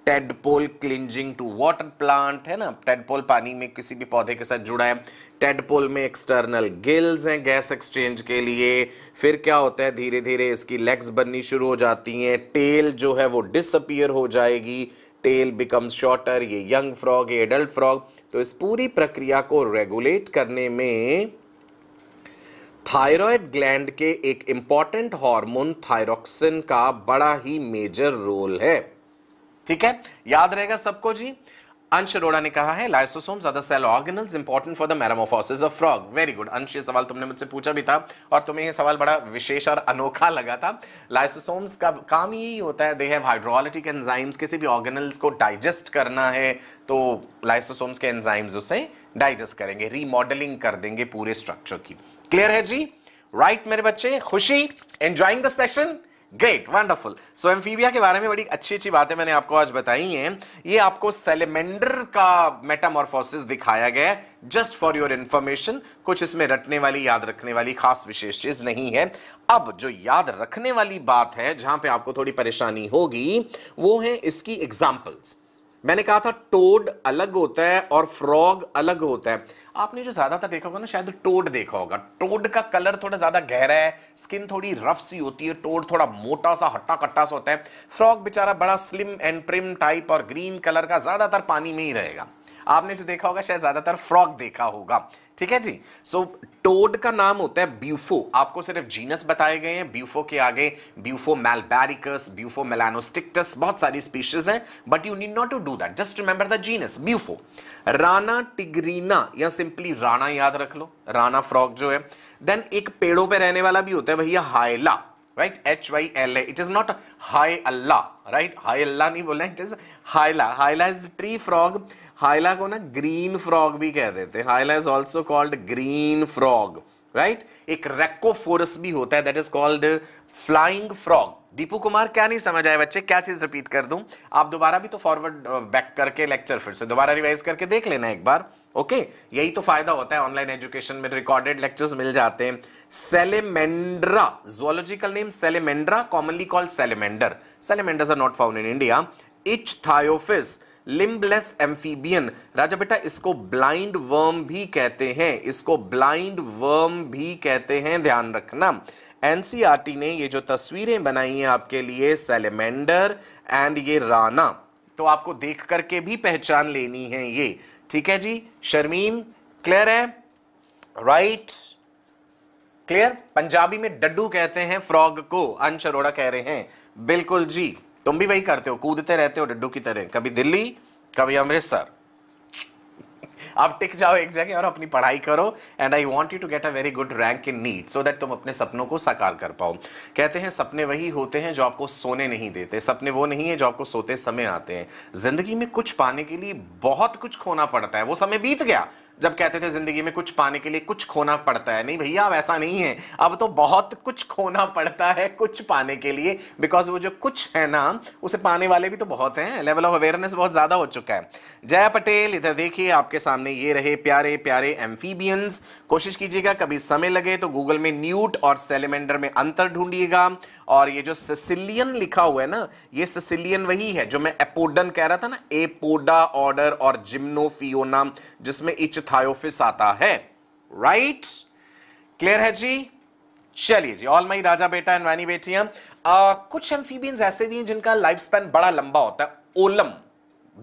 tadpole clinging to water plant है ना टेडपोल पानी में किसी भी पौधे के साथ जुड़ा है टेडपोल में एक्सटर्नल गिल्स हैं गैस एक्सचेंज के लिए फिर क्या होता है धीरे धीरे इसकी लेग्स बननी शुरू हो जाती हैं टेल जो है वो डिसअपियर हो जाएगी टेल बिकम्स शॉर्टर ये यंग फ्रॉग ये एडल्ट फ्रॉग तो इस पूरी प्रक्रिया को रेगुलेट करने में थायराइड ग्लैंड के एक इंपॉर्टेंट हार्मोन थायरोक्सिन का बड़ा ही मेजर रोल है ठीक है याद रहेगा सबको जी अंश अरोड़ा ने कहा है lysosomes are the cell organelles important for the metamorphosis of frog very good Ansh ये सवाल तुमने मुझसे पूछा भी था और तुम्हें ये सवाल बड़ा विशेष और अनोखा लगा था लाइसोसोम्स का काम यही होता है दे हैव हाइड्रोलिटिक एंजाइम्स किसी भी ऑर्गेनल्स को डाइजेस्ट करना है तो लाइसोसोम्स के एंजाइम्स उसे डाइजेस्ट करेंगे रीमॉडलिंग कर देंगे पूरे स्ट्रक्चर की क्लियर है जी राइट right, मेरे बच्चे खुशी enjoying the session great wonderful so amphibia के बारे में बड़ी अच्छी अच्छी बातें मैंने आपको आज बताई हैं ये आपको सेलेमेंडर का मेटामॉर्फोसिस दिखाया गया है जस्ट फॉर योर इन्फॉर्मेशन कुछ इसमें रटने वाली याद रखने वाली खास विशेष चीज नहीं है अब जो याद रखने वाली बात है जहां पे आपको थोड़ी परेशानी होगी वो है इसकी एग्जाम्पल्स मैंने कहा था टोड अलग होता है और फ्रॉग अलग होता है आपने जो ज़्यादातर देखा होगा ना शायद टोड देखा होगा टोड का कलर थोड़ा ज़्यादा गहरा है स्किन थोड़ी रफ सी होती है टोड थोड़ा मोटा सा हट्टा कट्टा सा होता है फ्रॉग बेचारा बड़ा स्लिम एंड प्रिम टाइप और ग्रीन कलर का ज़्यादातर पानी में ही रहेगा आपने जो देखा होगा शायद ज्यादातर फ्रॉग देखा होगा ठीक है जी सो so, टोड का नाम होता है ब्यूफो आपको सिर्फ जीनस बताए गए हैं ब्यूफो के आगे ब्यूफो मेलबैरिकस ब्यूफो मेलानोस्टिक्टस बहुत सारी स्पीशीज हैं but you need not to do that just remember the genus Bufo Rana tigrina या सिंपली राना याद रख लो राना फ्रॉग जो है देन एक पेड़ों पर पे रहने वाला भी होता है भैया Hyla right H Y L A it is not high अल्लाह राइट हाई अल्लाह नहीं बोला it is Hyla Hyla is tree frog Hyla को ना ग्रीन फ्रॉग भी कह देते हैं Hyla is also called green frog right एक रेक्कोफोरस भी होता है that is called flying frog Deepu Kumar क्या नहीं समझ आए बच्चे क्या चीज रिपीट कर दूं आप दोबारा भी तो फॉरवर्ड बैक uh, करके लेक्चर फिर से दोबारा रिवाइज करके देख लेना एक बार ओके यही तो फायदा होता है ऑनलाइन एजुकेशन में रिकॉर्डेड लेक्चर्स मिल जाते हैं salamandra zoological name salamandra commonly called salamander salamanders are not found in India ichthyophis limbless amphibian राजा बेटा इसको ब्लाइंड वर्म भी कहते हैं इसको ब्लाइंड वर्म भी कहते हैं ध्यान रखना एनसीईआरटी ने ये जो तस्वीरें बनाई हैं आपके लिए सेलेमेंडर एंड ये राना तो आपको देख करके भी पहचान लेनी है ये ठीक है जी शर्मीन क्लियर है राइट क्लियर पंजाबी में डड्डू कहते हैं फ्रॉग को अंश अरोड़ा कह रहे हैं बिल्कुल जी तुम भी वही करते हो कूदते रहते हो डड्डू की तरह कभी दिल्ली कभी अमृतसर आप टिक जाओ एक जगह और अपनी पढ़ाई करो and I want you to get a very good rank in NEET so that तुम अपने सपनों को साकार कर पाओ कहते हैं सपने वही होते हैं जो आपको सोने नहीं देते सपने वो नहीं है जो आपको सोते समय आते हैं जिंदगी में कुछ पाने के लिए बहुत कुछ खोना पड़ता है वो समय बीत गया जब कहते थे जिंदगी में कुछ पाने के लिए कुछ खोना पड़ता है नहीं भैया अब ऐसा नहीं है अब तो बहुत कुछ खोना पड़ता है कुछ पाने के लिए बिकॉज वो जो कुछ है ना उसे पाने वाले भी तो बहुत हैं लेवल ऑफ अवेयरनेस बहुत ज़्यादा हो चुका है जय पटेल इधर देखिए आपके सामने ये रहे प्यारे प्यारे एम्फीबियंस कोशिश कीजिएगा कभी समय लगे तो गूगल में न्यूट और सेलेमेंडर में अंतर ढूंढिएगा और ये जो सिसिलियन लिखा हुआ है ना ये सिसिलियन वही है जो मैं एपोडन कह रहा था ना एपोडा ऑर्डर और जिम्नोफियोना जिसमें इच थायोफिस आता है राइट right? क्लियर है जी चलिए जी ऑल माई राजा बेटा एंड वैनी बेटियां कुछ एम्फीबियंस ऐसे भी हैं जिनका लाइफ स्पैन बड़ा लंबा होता है ओलम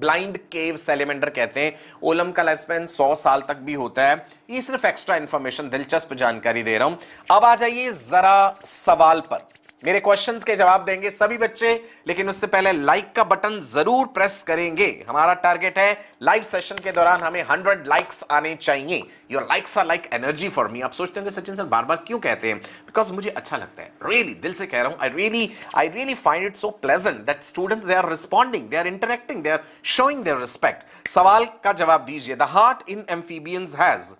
ब्लाइंड केव सेलेमेंडर कहते हैं ओलम का लाइफ स्पैन 100 साल तक भी होता है ये सिर्फ एक्स्ट्रा इंफॉर्मेशन दिलचस्प जानकारी दे रहा हूं अब आ जाइए जरा सवाल पर मेरे क्वेश्चंस के जवाब देंगे सभी बच्चे लेकिन उससे पहले लाइक का बटन जरूर प्रेस करेंगे हमारा टारगेट है लाइव सेशन के दौरान हमें हंड्रेड लाइक्स आने चाहिए your likes are like energy for me आप सोचते होंगे सचिन सर बार बार क्यों कहते हैं बिकॉज मुझे अच्छा लगता है रियली really, दिल से कह रहा हूं I really I really find it so pleasant that student they are responding they are interacting they are showing their respect सवाल का जवाब दीजिए the heart in amphibians has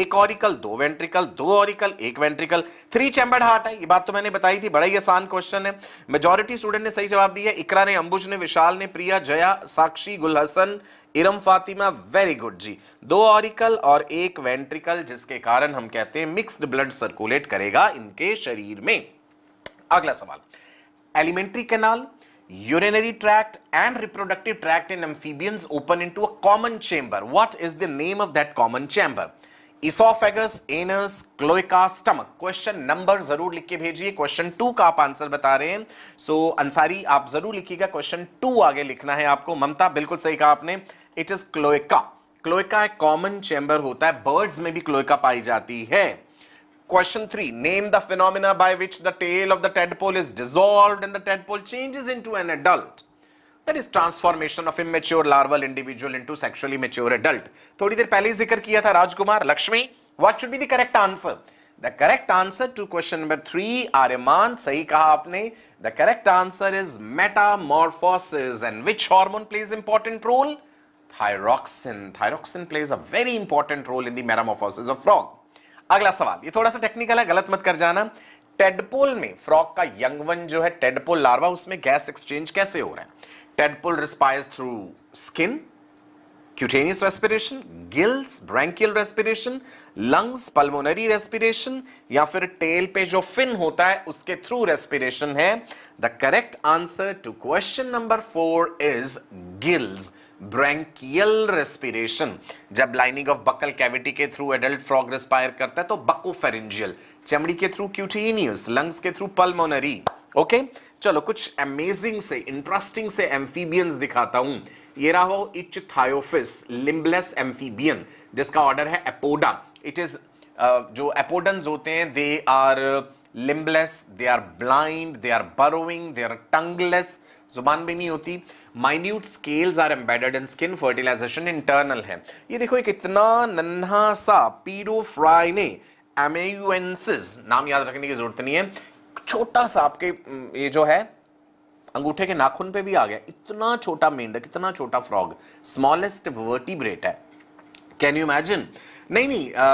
एक ऑरिकल दो वेंट्रिकल दो ऑरिकल एक वेंट्रिकल थ्री चैम्बर्ड हार्ट है ये बात तो मैंने बताई थी बड़ा ही आसान क्वेश्चन है मेजोरिटी स्टूडेंट ने सही जवाब दिया इकरा ने अंबुज ने विशाल ने प्रिया जया साक्षी गुल हसन इरम फातिमा वेरी गुड जी दो ऑरिकल और एक वेंट्रिकल जिसके कारण हम कहते हैं मिक्सड ब्लड सर्कुलेट करेगा इनके शरीर में अगला सवाल alimentary canal urinary tract and reproductive tract in amphibians open into a common chamber. What is the name of that common chamber? Oesophagus anus cloaca stomach question number जरूर लिख के भेजिए क्वेश्चन टू का आप आंसर बता रहे हैं सो so, Ansari आप जरूर लिखिएगा क्वेश्चन टू आगे लिखना है आपको ममता बिल्कुल सही कहा आपने इट इज क्लोइका क्लोइका एक कॉमन चैम्बर होता है बर्ड्स में भी क्लोइका पाई जाती है question three name the phenomena by which the tail of the tadpole is is in the tadpole changes into an adult that is transformation of immature larval individual into sexually mature adult thodi der pehle ही kiya tha rajkumar lakshmi what should be the correct answer the correct answer to question number 3 aryaman sahi kaha आपने the correct answer is metamorphosis and which hormone plays important role thyroxin thyroxin plays a very important role in the metamorphosis of frog अगला सवाल ये थोड़ा सा technical है गलत मत कर जाना टेडपोल में फ्रॉग का यंग वन जो है टेडपोल लार्वा उसमें गैस एक्सचेंज कैसे हो रहा है Tadpole respires through skin, cutaneous respiration, gills, branchial respiration, lungs, pulmonary respiration या फिर tail पे जो fin होता है उसके through respiration है The correct answer to question number four is gills. Branchial respiration जब लाइनिंग ऑफ बकल कैविटी के थ्रू एडल्ट फ्रॉग रेस्पायर करता है तो बकोफेरेंजियल चमड़ी के थ्रू क्यूटेनियस लंग्स के थ्रू पल्मोनरी ओके चलो कुछ अमेजिंग से इंटरेस्टिंग से एम्फीबियंस दिखाता हूं ये रहा हो इच थायोफिस लिम्बलेस एम्फीबियन जिसका ऑर्डर है एपोडा इट इज जो एपोडन्स होते हैं they are limbless they are blind they are burrowing they are tongueless जुबान भी नहीं होती minute scales are embedded in skin fertilization internal है ये देखो एक इतना नन्हा सा पीडोफ्राई ने नाम याद रखने की जरूरत नहीं है छोटा सा आपके ये जो है अंगूठे के नाखून पे भी आ गया इतना छोटा मेंढक इतना छोटा फ्रॉग स्मॉलेस्ट वर्टिब्रेट है कैन यू इमेजिन नहीं नहीं आ,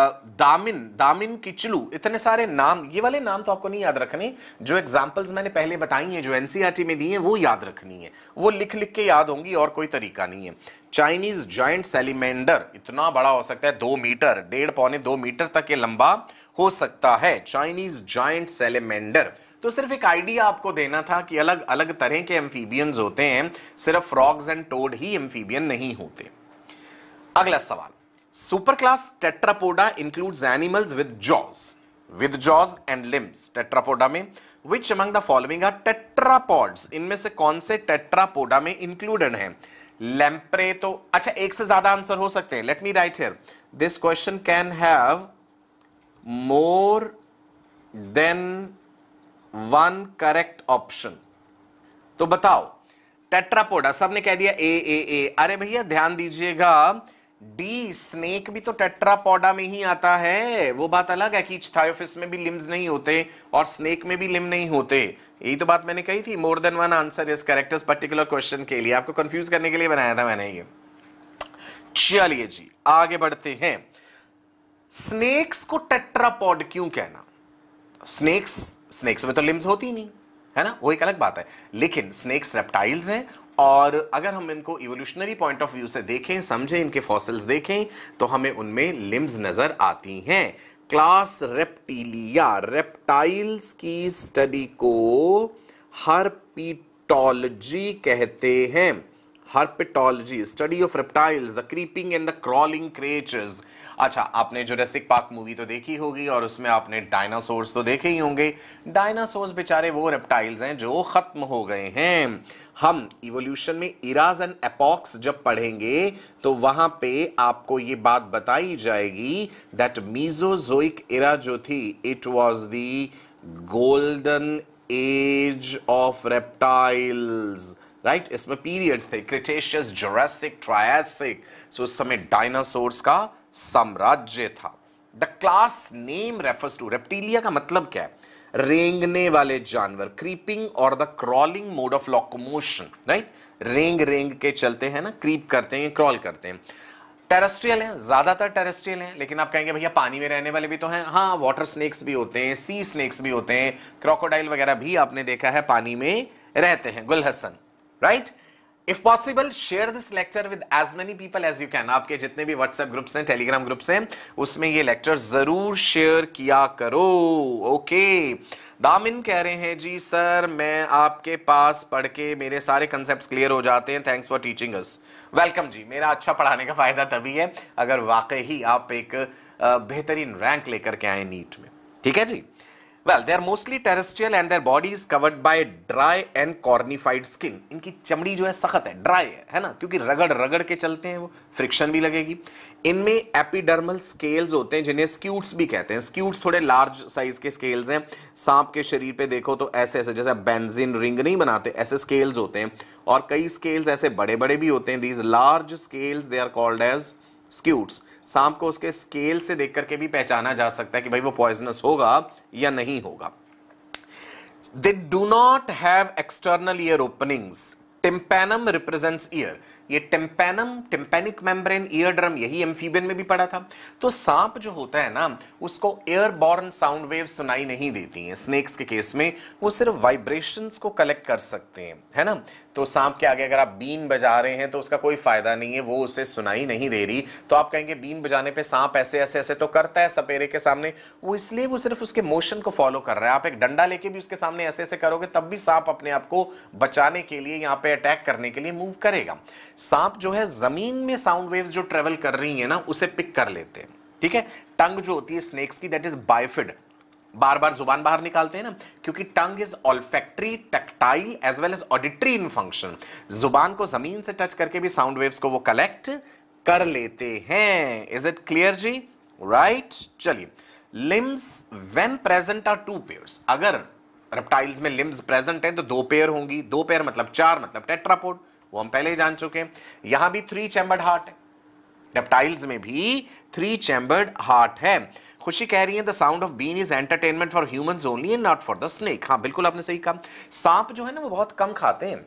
दामिन दामिन किचलू इतने सारे नाम ये वाले नाम तो आपको नहीं याद रखने जो एग्जाम्पल्स मैंने पहले बताई हैं जो एनसीईआरटी e में दी हैं वो याद रखनी है वो लिख लिख के याद होंगी और कोई तरीका नहीं है चाइनीज जॉइंट सेलिमेंडर इतना बड़ा हो सकता है दो मीटर डेढ़ पौने दो मीटर तक ये लंबा हो सकता है चाइनीज जॉइंट सेलिमेंडर तो सिर्फ एक आइडिया आपको देना था कि अलग अलग तरह के एम्फीबियंस होते हैं सिर्फ फ्रॉग्स एंड टोड ही एम्फीबियन नहीं होते अगला सवाल super class tetrapoda include animals with jaws with jaws and limbs tetrapoda में which among the following are tetrapods इनमें से कौन से टेट्रापोडा में इंक्लूडेड है लैम्प्रे तो अच्छा एक से ज्यादा आंसर हो सकते हैं let me write here this question can have more than one correct option तो बताओ टेट्रापोडा सबने कह दिया ए ए ए अरे भैया ध्यान दीजिएगा डी स्नेक भी तो टेट्रापोडा में ही आता है वो बात अलग है कि थायोफिस में भी लिम्स नहीं होते और स्नेक में भी लिम नहीं होते यही तो बात मैंने कही थी मोर देन वन आंसर इस करेक्टर्स पर्टिकुलर क्वेश्चन के लिए आपको कंफ्यूज करने के लिए बनाया था मैंने ये चलिए जी आगे बढ़ते हैं स्नेक्स को टेट्रापॉड क्यों कहना स्नेक्स स्नेक्स में तो लिम्स होती नहीं है ना वो एक अलग बात है लेकिन स्नेक्स रेप्टाइल्स हैं और अगर हम इनको इवोल्यूशनरी पॉइंट ऑफ व्यू से देखें समझें इनके फॉसिल्स देखें तो हमें उनमें लिम्स नज़र आती हैं क्लास रेप्टीलिया रेप्टाइल्स की स्टडी को हर कहते हैं herpetology, study of reptiles, the creeping and the crawling creatures. अच्छा आपने जोरेसिक पार्क मूवी तो देखी होगी और उसमें आपने डायनासोर्स तो देखे ही होंगे डायनासोर्स बेचारे वो रेप्टाइल्स हैं जो ख़त्म हो गए हैं हम इवोल्यूशन में इराज एंड एपॉक्स जब पढ़ेंगे तो वहां पे आपको ये बात बताई जाएगी दैट मीजोजोइक इरा जो थी it was the golden age of reptiles right इसमें पीरियड्स थे क्रिटेशियस जोरेसिक ट्रायसिक सो उस समय डायनासोर्स का साम्राज्य था the class name refers to reptilia का मतलब क्या है रेंगने वाले जानवर क्रीपिंग और the crawling mode of locomotion right रेंग रेंग के चलते हैं ना क्रीप करते हैं क्रॉल करते हैं टेरेस्ट्रियल हैं ज़्यादातर टेरेस्ट्रियल हैं लेकिन आप कहेंगे भैया पानी में रहने वाले भी तो हैं हाँ वाटर स्नेक्स भी होते हैं सी स्नेक्स भी होते हैं क्रोकोडाइल वगैरह भी आपने देखा है पानी में रहते हैं Gul Hasan right if possible share this lecture with as many people as you can आपके जितने भी व्हाट्सएप ग्रुप्स हैं टेलीग्राम ग्रुप्स हैं उसमें ये लेक्चर जरूर शेयर किया करो ओके okay. दामिन कह रहे हैं जी सर मैं आपके पास पढ़ के मेरे सारे कंसेप्ट क्लियर हो जाते हैं thanks for teaching us welcome जी मेरा अच्छा पढ़ाने का फायदा तभी है अगर वाकई ही आप एक बेहतरीन रैंक लेकर के आए नीट में ठीक है जी well they are mostly terrestrial and their body is covered by dry and cornified skin इनकी चमड़ी जो है सख्त है ड्राई है है ना क्योंकि रगड़ रगड़ के चलते हैं वो फ्रिक्शन भी लगेगी इनमें एपिडर्मल स्केल्स होते हैं जिन्हें स्क्यूट्स भी कहते हैं स्क्यूट्स थोड़े लार्ज साइज के स्केल्स हैं सांप के शरीर पे देखो तो ऐसे ऐसे जैसे बेंजिन रिंग नहीं बनाते ऐसे स्केल्स होते हैं और कई स्केल्स ऐसे बड़े बड़े भी होते हैं these large scales they are called as scutes सांप को उसके स्केल से देख करके भी पहचाना जा सकता है कि भाई वो पॉइजनस होगा या नहीं होगा they do not have external ear openings tympanum represents ear ये tympanum tympanic membrane ear drum यही एम्फीबियन में भी पड़ा था तो सांप जो होता है ना उसको एयरबॉर्न साउंड वेव सुनाई नहीं देती हैं स्नेक्स के केस में वो सिर्फ वाइब्रेशंस को कलेक्ट कर सकते हैं है ना तो सांप के आगे अगर आप बीन बजा रहे हैं तो उसका कोई फायदा नहीं है वो उसे सुनाई नहीं दे रही तो आप कहेंगे बीन बजाने पे सांप ऐसे ऐसे ऐसे तो करता है सपेरे के सामने वो इसलिए वो सिर्फ उसके मोशन को फॉलो कर रहा है आप एक डंडा लेके भी उसके सामने ऐसे ऐसे करोगे तब भी सांप अपने आप को बचाने के लिए यहाँ पे अटैक करने के लिए मूव करेगा सांप जो है जमीन में साउंड वेव्स जो ट्रेवल कर रही है ना उसे पिक कर लेते हैं ठीक है टंग जो होती है स्नेक्स की दैट इज बायोफिड बार बार जुबान बाहर निकालते हैं ना क्योंकि tongue is olfactory tactile as well as auditory in function जुबान को जमीन से टच करके भी साउंड वेव्स को वो कलेक्ट कर लेते हैं इज इट क्लियर जी राइट चलिए limbs when present are two pairs अगर रेप्टाइल्स में लिम्स प्रेजेंट हैं तो दो पेयर होंगी दो पेयर मतलब चार मतलब टेट्रापोड वो हम पहले ही जान चुके हैं यहां भी थ्री चैम्बर्ड हार्ट है रेप्टाइल्स में भी थ्री चैम्बर्ड हार्ट है खुशी कह रही है the sound of been is entertainment for humans only and not for the snake हाँ बिल्कुल आपने सही कहा सांप जो है ना वो बहुत कम खाते हैं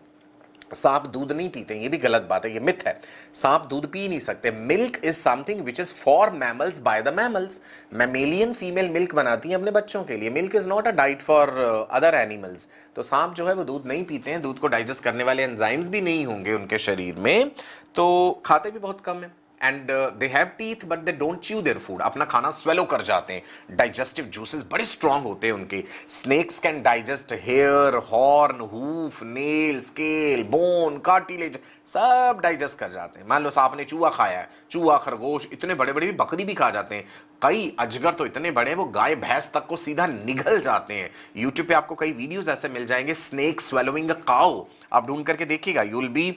सांप दूध नहीं पीते ये भी गलत बात है ये मिथ है सांप दूध पी नहीं सकते milk is something which is for mammals by the mammals mammalian female milk बनाती है अपने बच्चों के लिए milk is not a diet for other animals तो सांप जो है वो दूध नहीं पीते हैं दूध को डाइजेस्ट करने वाले एंजाइम्स भी नहीं होंगे उनके शरीर में तो खाते भी बहुत कम है and they have teeth but they don't chew their food अपना खाना स्वेलो कर जाते हैं डाइजेस्टिव जूसेस बड़े स्ट्रांग होते हैं उनके snakes can digest hair horn hoof nail scale bone cartilage सब डाइजेस्ट कर जाते हैं मान लो सांप ने चूहा खाया है चूहा खरगोश इतने बड़े बड़े भी बकरी भी खा जाते हैं कई अजगर तो इतने बड़े हैं वो गाय भैंस तक को सीधा निगल जाते हैं यूट्यूब पे आपको कई वीडियोस ऐसे मिल जाएंगे स्नेक स्वेलोइंग काओ आप ढूंढ करके देखिएगा you will be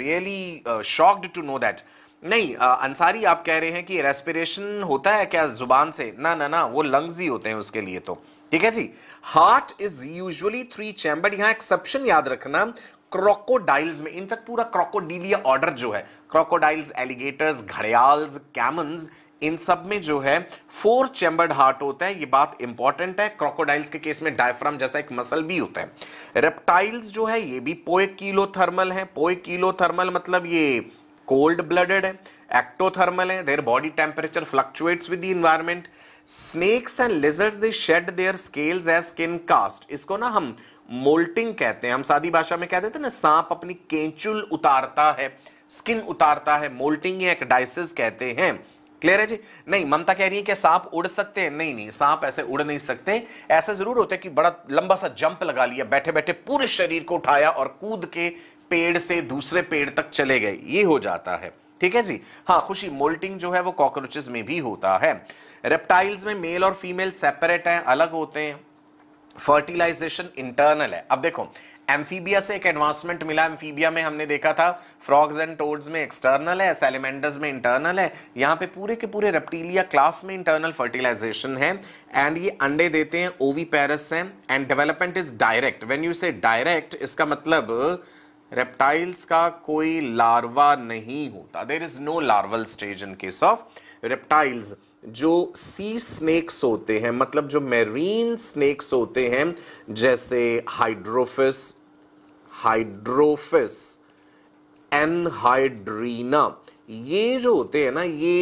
really shocked to know that नहीं आ, अंसारी आप कह रहे हैं कि रेस्पिरेशन होता है क्या जुबान से ना ना ना वो लंग्स ही होते हैं उसके लिए तो ठीक है जी heart is usually three chamber यहाँ एक्सेप्शन याद रखना क्रोकोडाइल्स में इनफैक्ट पूरा क्रोकोडीलिया ऑर्डर जो है क्रोकोडाइल्स एलिगेटर्स घड़ियाल्स कैमन्स इन सब में जो है फोर चैम्बर्ड हार्ट होता है ये बात इंपॉर्टेंट है क्रोकोडाइल्स के केस में डायफ्राम जैसा एक मसल भी होता है रेप्टाइल्स जो है ये भी पोए किलो थर्मल है पोए किलो थर्मल मतलब ये कोल्ड ब्लडेड है एक्टोथर्मल है their body temperature fluctuates with the environment snakes and lizards they shed their scales as skin cast इसको ना हम मोल्टिंग कहते हैं हम सादी भाषा में कहते थे तो ना सांप अपनी केंचुल उतारता है स्किन उतारता है मोल्टिंग या डाइसिस कहते हैं क्लियर है जी नहीं ममता कह रही है कि सांप उड़ सकते हैं नहीं नहीं सांप ऐसे उड़ नहीं सकते ऐसा जरूर होता है कि बड़ा लंबा सा जंप लगा लिया बैठे बैठे पूरे शरीर को उठाया और कूद के पेड़ से दूसरे पेड़ तक चले गए ये हो जाता है ठीक है जी हाँ खुशी मोल्टिंग जो है वो कॉकरोचेस में भी होता है रेप्टाइल्स में मेल और फीमेल सेपरेट हैं अलग होते हैं फर्टिलाइजेशन इंटरनल है अब देखो एम्फीबिया से एक एडवांसमेंट मिला एम्फीबिया में हमने देखा था फ्रॉग्स एंड टोड्स में एक्सटर्नल है सेलिमेंडर्स में इंटरनल है यहाँ पे पूरे के पूरे रेप्टीलिया क्लास में इंटरनल फर्टिलाइजेशन है एंड ये अंडे देते हैं ओवी पैरस हैं and development is direct when you say direct इसका मतलब रेप्टाइल्स का कोई लार्वा नहीं होता there is no larval stage in case of reptiles जो सी स्नेक्स होते हैं मतलब जो मेरीन स्नेक्स होते हैं जैसे हाइड्रोफिस हाइड्रोफिस एनहाइड्रीना ये जो होते हैं ना ये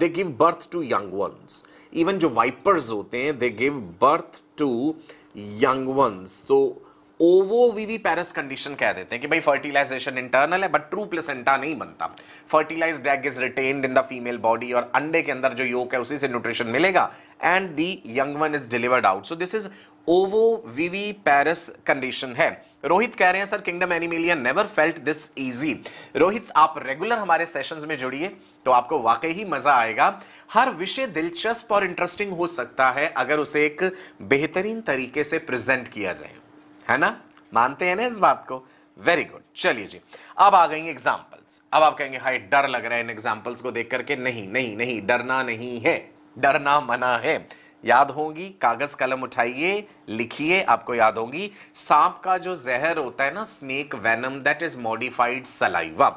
they give birth to young ones even जो वाइपर्स होते हैं they give birth to young ones तो ओवो वीवी पैरस कंडीशन कह देते हैं कि भाई फर्टिलाइजेशन इंटरनल है बट ट्रू प्लेसेंटा नहीं बनता fertilize egg is retained in the female body और अंडे के अंदर जो योग है उसी से न्यूट्रिशन मिलेगा and the young one is delivered out so this is ovoviviparous condition है रोहित कह रहे हैं sir kingdom animalia never felt this easy Rohit आप रेगुलर हमारे सेशंस में जुड़िए तो आपको वाकई ही मजा आएगा हर विषय दिलचस्प और इंटरेस्टिंग हो सकता है अगर उसे एक बेहतरीन तरीके से प्रेजेंट किया जाए है ना मानते हैं ना इस बात को वेरी गुड चलिए जी अब आ गई एग्जाम्पल्स अब आप कहेंगे हाई डर लग रहा है इन एग्जाम्पल्स को देख करके नहीं नहीं नहीं डरना नहीं है डरना मना है याद होगी कागज कलम उठाइए लिखिए आपको याद होगी सांप का जो जहर होता है ना snake venom that is modified saliva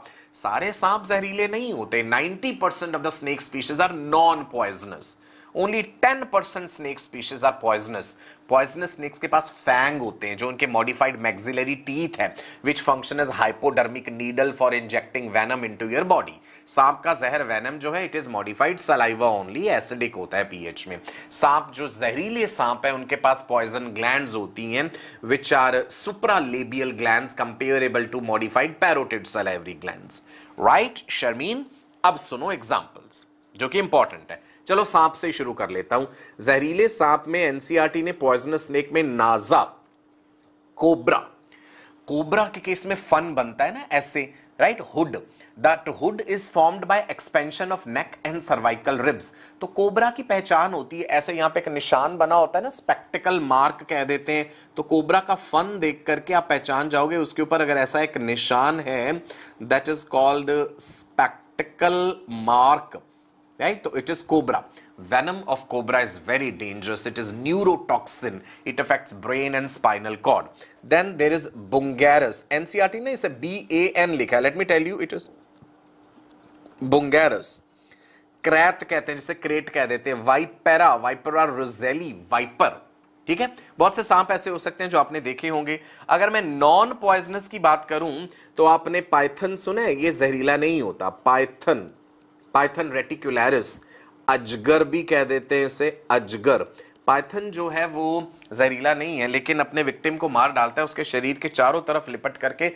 सारे सांप जहरीले नहीं होते 90% of the snake species are non poisonous only ten percent snake species are poisonous poisonous snakes के पास फैंग होते हैं जो उनके मॉडिफाइड मैक्सिलरी टीथ है which function as hypodermic needle for injecting venom into your body सांप का जहर वैनम जो है it is modified saliva only acidic होता है पीएच में सांप जो जहरीले सांप है उनके पास पॉइजन ग्लैंड होती हैं which are labial gland comparable to modified parotid salivary gland right Sharmeen अब सुनो एग्जाम्पल्स जो कि इंपॉर्टेंट है चलो सांप से शुरू कर लेता हूं जहरीले सांप में एनसीआरटी e ने पॉइजनस स्नेक में नाजा कोबरा कोबरा के केस में फन बनता है ना ऐसे right hood that hood is formed by expansion of neck and cervical ribs तो कोबरा की पहचान होती है ऐसे यहां पे एक निशान बना होता है ना स्पेक्टिकल मार्क कह देते हैं तो कोबरा का फन देख करके आप पहचान जाओगे उसके ऊपर अगर ऐसा एक निशान है that is called spectacle mark right? So it is cobra. Venom of cobra is very dangerous. It is neurotoxin. It affects brain and spinal cord. Then there is bungarus. NCRT na is a B-A-N likha Let me tell you, it is bungarus. Krait कहते हैं जिसे crate कह देते हैं Vipera Vipera रोजेली wiper ठीक है बहुत से सांप ऐसे हो सकते हैं जो आपने देखे होंगे अगर मैं नॉन पॉइजनस की बात करूं तो आपने पाइथन सुना है ये जहरीला नहीं होता पाइथन पाइथन रेटिकुलरिस अजगर भी कह देते हैं इसे अजगर पाइथन जो है वो जहरीला नहीं है लेकिन अपने विक्टिम को मार डालता है उसके शरीर के चारों तरफ लिपट करके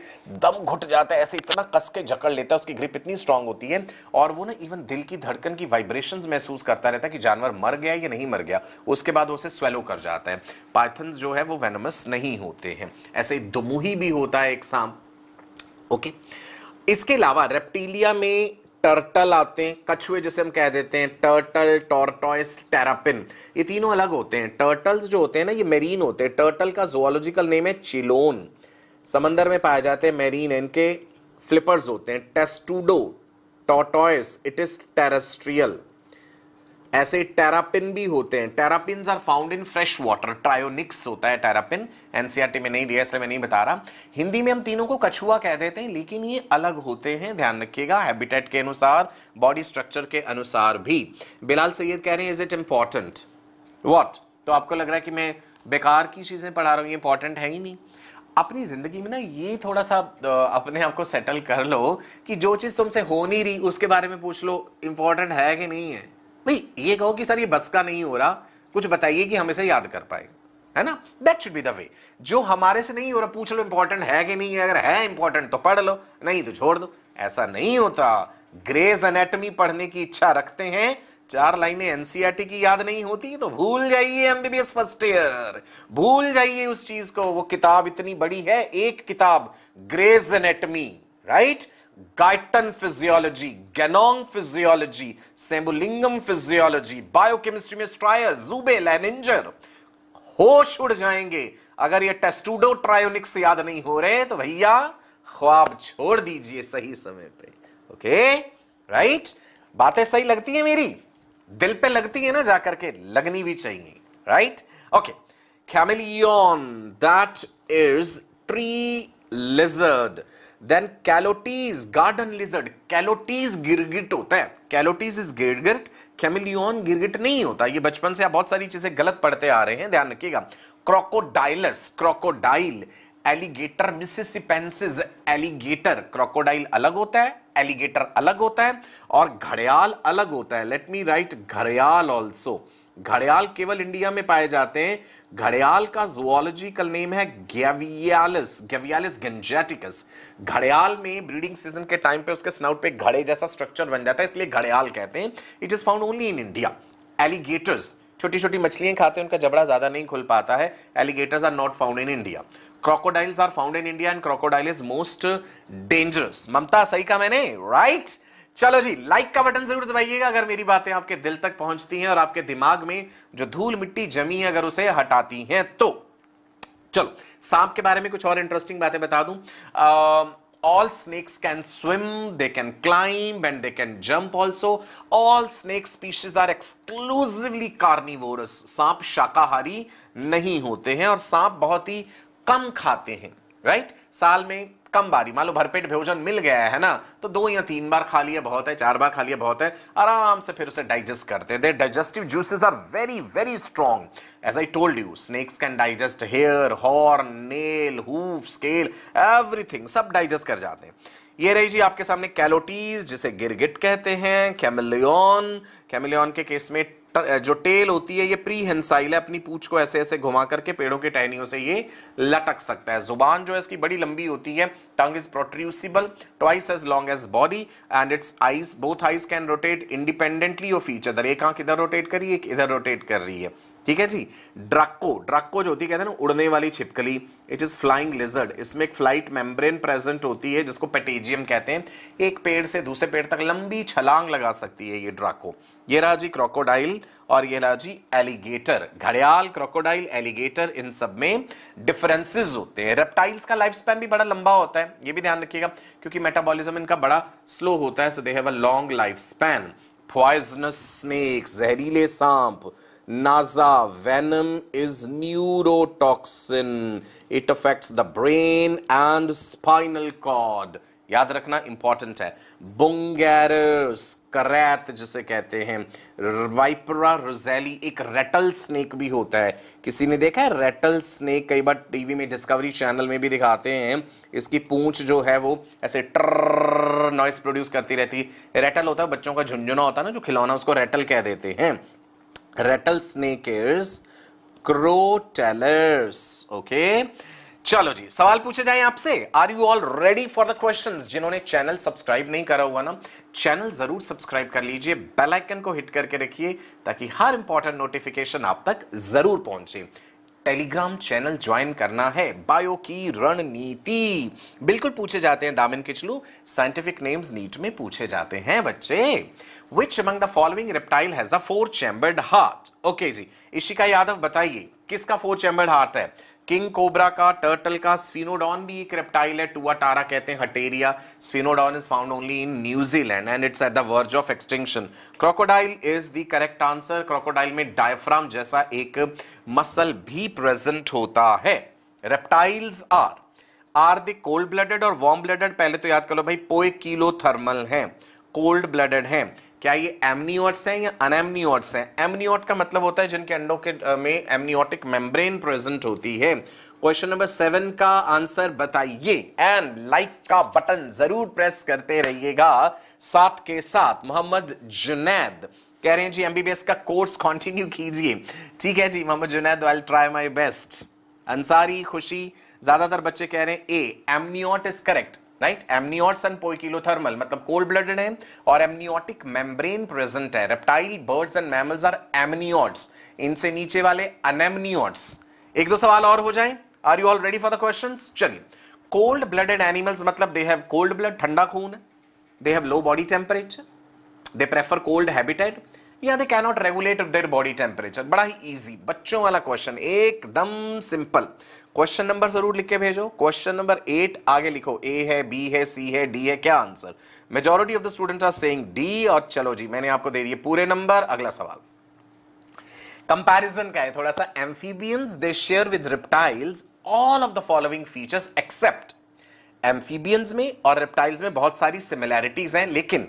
दम घुट जाता है ऐसे इतना कस के जकड़ लेता है उसकी ग्रिप इतनी स्ट्रांग होती है और वो ना इवन दिल की धड़कन की वाइब्रेशन महसूस करता रहता है कि जानवर मर गया या नहीं मर गया उसके बाद उसे स्वेलो कर जाता है पाइथन जो है वो वेनमस नहीं होते हैं ऐसे दुमुही भी होता है एक सांप ओके इसके अलावा रेप्टीलिया में टर्टल आते हैं कछुए जिसे हम कह देते हैं टर्टल टॉर्टॉइस टेरापिन ये तीनों अलग होते हैं टर्टल्स जो होते हैं ना ये मेरीन होते हैं टर्टल का जोलॉजिकल नेम है चिलोन समंदर में पाए जाते हैं मेरीन इनके फ्लिपर्स होते हैं testudo tortoise it is terrestrial ऐसे टेरापिन भी होते हैं terrapin are found in fresh water trionyx होता है टेरापिन एनसीआरटी e में नहीं दिया इसलिए मैं नहीं बता रहा हिंदी में हम तीनों को कछुआ कह देते हैं लेकिन ये अलग होते हैं ध्यान रखिएगा हैबिटेट के अनुसार बॉडी स्ट्रक्चर के अनुसार भी बिलाल सैयद कह रहे हैं इज इट इम्पॉर्टेंट वॉट तो आपको लग रहा है कि मैं बेकार की चीज़ें पढ़ा रहा हूँ ये इंपॉर्टेंट है ही नहीं अपनी ज़िंदगी में ना ये थोड़ा सा अपने आप को सेटल कर लो कि जो चीज़ तुमसे हो नहीं रही उसके बारे में पूछ लो इंपॉर्टेंट है कि नहीं है भाई ये कहो कि सर ये बस का नहीं हो रहा कुछ बताइए कि हम इसे याद कर पाए है ना that should be the way जो हमारे से नहीं हो रहा पूछ लो इंपॉर्टेंट है कि नहीं है अगर है इंपॉर्टेंट तो पढ़ लो नहीं तो छोड़ दो ऐसा नहीं होता ग्रेज एनेटमी पढ़ने की इच्छा रखते हैं चार लाइनें एनसीईआरटी e की याद नहीं होती तो भूल जाइए एमबीबीएस फर्स्ट ईयर भूल जाइए उस चीज को वो किताब इतनी बड़ी है एक किताब Gray's anatomy right Guyton physiology Ganong physiology Sambulingam physiology biochemistry में स्ट्रायर, जूबे लैनिंजर होश उड़ जाएंगे अगर ये टेस्टूडो ट्रायोनिक्स याद नहीं हो रहे तो भैया ख्वाब छोड़ दीजिए सही समय पे ओके राइट बातें सही लगती है मेरी दिल पे लगती है ना जाकर के लगनी भी चाहिए right okay chameleon that is tree lizard then calotes garden lizard calotes गिरगिट होता है कैलोटीज इज गिरगिट कैमिलियन गिरगिट नहीं होता ये बचपन से आप बहुत सारी चीजें गलत पढ़ते आ रहे हैं ध्यान रखिएगा crocodylus crocodile alligator mississippiensis alligator crocodile अलग होता है एलिगेटर अलग होता है और घड़ियाल अलग होता है लेट मी राइट घड़ियाल ऑल्सो घड़ियाल केवल इंडिया में पाए जाते हैं घड़ियाल का जुआलॉजिकल नेम है गैवियालिस गैवियालिस गेंजेटिकस घड़ियाल में ब्रीडिंग सीजन के टाइम पे उसके स्नाउट पे घड़े जैसा स्ट्रक्चर बन जाता है इसलिए घड़ियाल कहते हैं it is found only in India alligators छोटी छोटी मछलियां खाते हैं उनका जबड़ा ज्यादा नहीं खुल पाता है alligators are not found in India crocodiles are found in India and crocodile is most dangerous Mamta सही का मैंने राइट right? चलो जी लाइक का बटन जरूर दबाइएगा अगर मेरी बातें आपके दिल तक पहुंचती हैं और आपके दिमाग में जो धूल मिट्टी जमी है अगर उसे हटाती हैं तो चलो सांप के बारे में कुछ और इंटरेस्टिंग बातें बता दूं all snakes can swim they can climb and they can jump also all snake species are exclusively carnivorous सांप शाकाहारी नहीं होते हैं और सांप बहुत ही कम खाते हैं राइट right? साल में कम बारी मान लो भरपेट भोजन मिल गया है ना तो दो या तीन बार खा लिया बहुत है चार बार खा लिया बहुत है आराम से फिर उसे डाइजेस्ट करते हैं digestive juices are very very strong as I told you snakes can digest hair horn nail hoof scale everything सब डाइजेस्ट कर जाते हैं ये रही जी आपके सामने कैलोटीज जिसे गिरगिट कहते हैं कैमिलियन कैमिलियन के केस में जो टेल होती है ये प्रीहेंसाइल है अपनी पूछ को ऐसे ऐसे घुमा करके पेड़ों के टहनियों से ये लटक सकता है जुबान जो है इसकी बड़ी लंबी होती है tongue is protrusible twice as long as body and its eyes both eyes can rotate independently of each other एक आंख इधर रोटेट करी एक इधर रोटेट कर रही है ठीक है जी ड्राको ड्राको जो होती है कहते हैं ना उड़ने वाली छिपकली इट इज़ फ्लाइंग लिजर्ड इसमें एक फ्लाइट मेम्ब्रेन प्रेजेंट होती है जिसको पेटेजियम कहते हैं एक पेड़ से दूसरे पेड़ तक लंबी छलांग लगा सकती है ये ड्राको ये रहा जी क्रोकोडाइल और ये रहा जी एलिगेटर घड़ियाल क्रोकोडाइल एलिगेटर इन सब में डिफरेंसेस होते हैं रेप्टाइल्स का लाइफ स्पैन भी बड़ा लंबा होता है ये भी ध्यान रखिएगा क्योंकि मेटाबॉलिज्म इनका बड़ा स्लो होता है so they have a long life span poisonous snake जहरीले सांप Naza venom is neurotoxin. It affects the brain and spinal cord. याद रखना इंपॉर्टेंट है बुंगेर करैत जिसे कहते हैं वाइपरा रोजेली एक रेटल स्नेक भी होता है किसी ने देखा है रेटल स्नेक कई बार टीवी में डिस्कवरी चैनल में भी दिखाते हैं इसकी पूंछ जो है वो ऐसे ट्र नॉइस प्रोड्यूस करती रहती है रेटल होता है बच्चों का झुंझुना होता है ना जो खिलौना उसको रेटल कह देते हैं रेटलस्नेक इज टेलर्स ओके चलो जी सवाल पूछे जाए आपसे are you all ready for the question जिन्होंने चैनल सब्सक्राइब नहीं करा हुआ ना चैनल जरूर सब्सक्राइब कर लीजिए बेल आइकन को हिट करके रखिए ताकि हर इंपॉर्टेंट नोटिफिकेशन आप तक जरूर पहुंचे टेलीग्राम चैनल ज्वाइन करना है बायो की रणनीति बिल्कुल पूछे जाते हैं दामिन किचलू साइंटिफिक नेम्स नीट में पूछे जाते हैं बच्चे विच among the following reptile has a four chambered heart okay जी इशिका यादव बताइए किसका फोर चैम्बर्ड हार्ट है किंग कोबरा का टर्टल का स्फीनोडॉन भी एक रेप्टाइल है टारा कहते हैं हटेरिया स्फीनोडॉन is found only in New Zealand and it's at the verge of extinction crocodile is the correct answer crocodile में डायफ्राम जैसा एक मसल भी प्रेजेंट होता है reptiles are are the cold blooded और वार्म ब्लडेड पहले तो याद कर लो भाई पोए किलो थर्मल है कोल्ड ब्लडेड है क्या ये एमनियोट्स हैं या अनएमनियोट्स हैं एमनियोट का मतलब होता है जिनके अंडों के में एमनियोटिक मेम्ब्रेन प्रेजेंट होती है क्वेश्चन नंबर सेवन का आंसर बताइए एंड लाइक का बटन जरूर प्रेस करते रहिएगा साथ के साथ मोहम्मद जुनैद कह रहे हैं जी एमबीबीएस का कोर्स कंटिन्यू कीजिए ठीक है जी Mohammad Junaid I try my best Ansari Khushi ज्यादातर बच्चे कह रहे हैं A amniote is correct right amniotes and poikilothermal मतलब कोल्ड ब्लडेड है और एमनियोटिक मेम्ब्रेन प्रेजेंट है reptile birds and mammals are amniotes इनसे नीचे वाले अनेमनियोट्स एक दो सवाल और हो जाए are you all ready for the question चलिए कोल्ड ब्लडेड एनिमल्स मतलब दे हैव कोल्ड ब्लड ठंडा खून they have low body temperature they prefer cold habitat या they cannot regulate their body temperature बड़ा ही ईजी बच्चों वाला क्वेश्चन एकदम सिंपल क्वेश्चन नंबर जरूर लिख के भेजो क्वेश्चन नंबर एट आगे लिखो ए है बी है सी है डी है क्या answer majority of the student are saying D और चलो जी मैंने आपको दे दिए पूरे नंबर अगला सवाल कंपैरिजन का है थोड़ा सा amphibians they share with reptiles all of the following features except amphibians में और रिप्टाइल्स में बहुत सारी सिमिलैरिटीज हैं लेकिन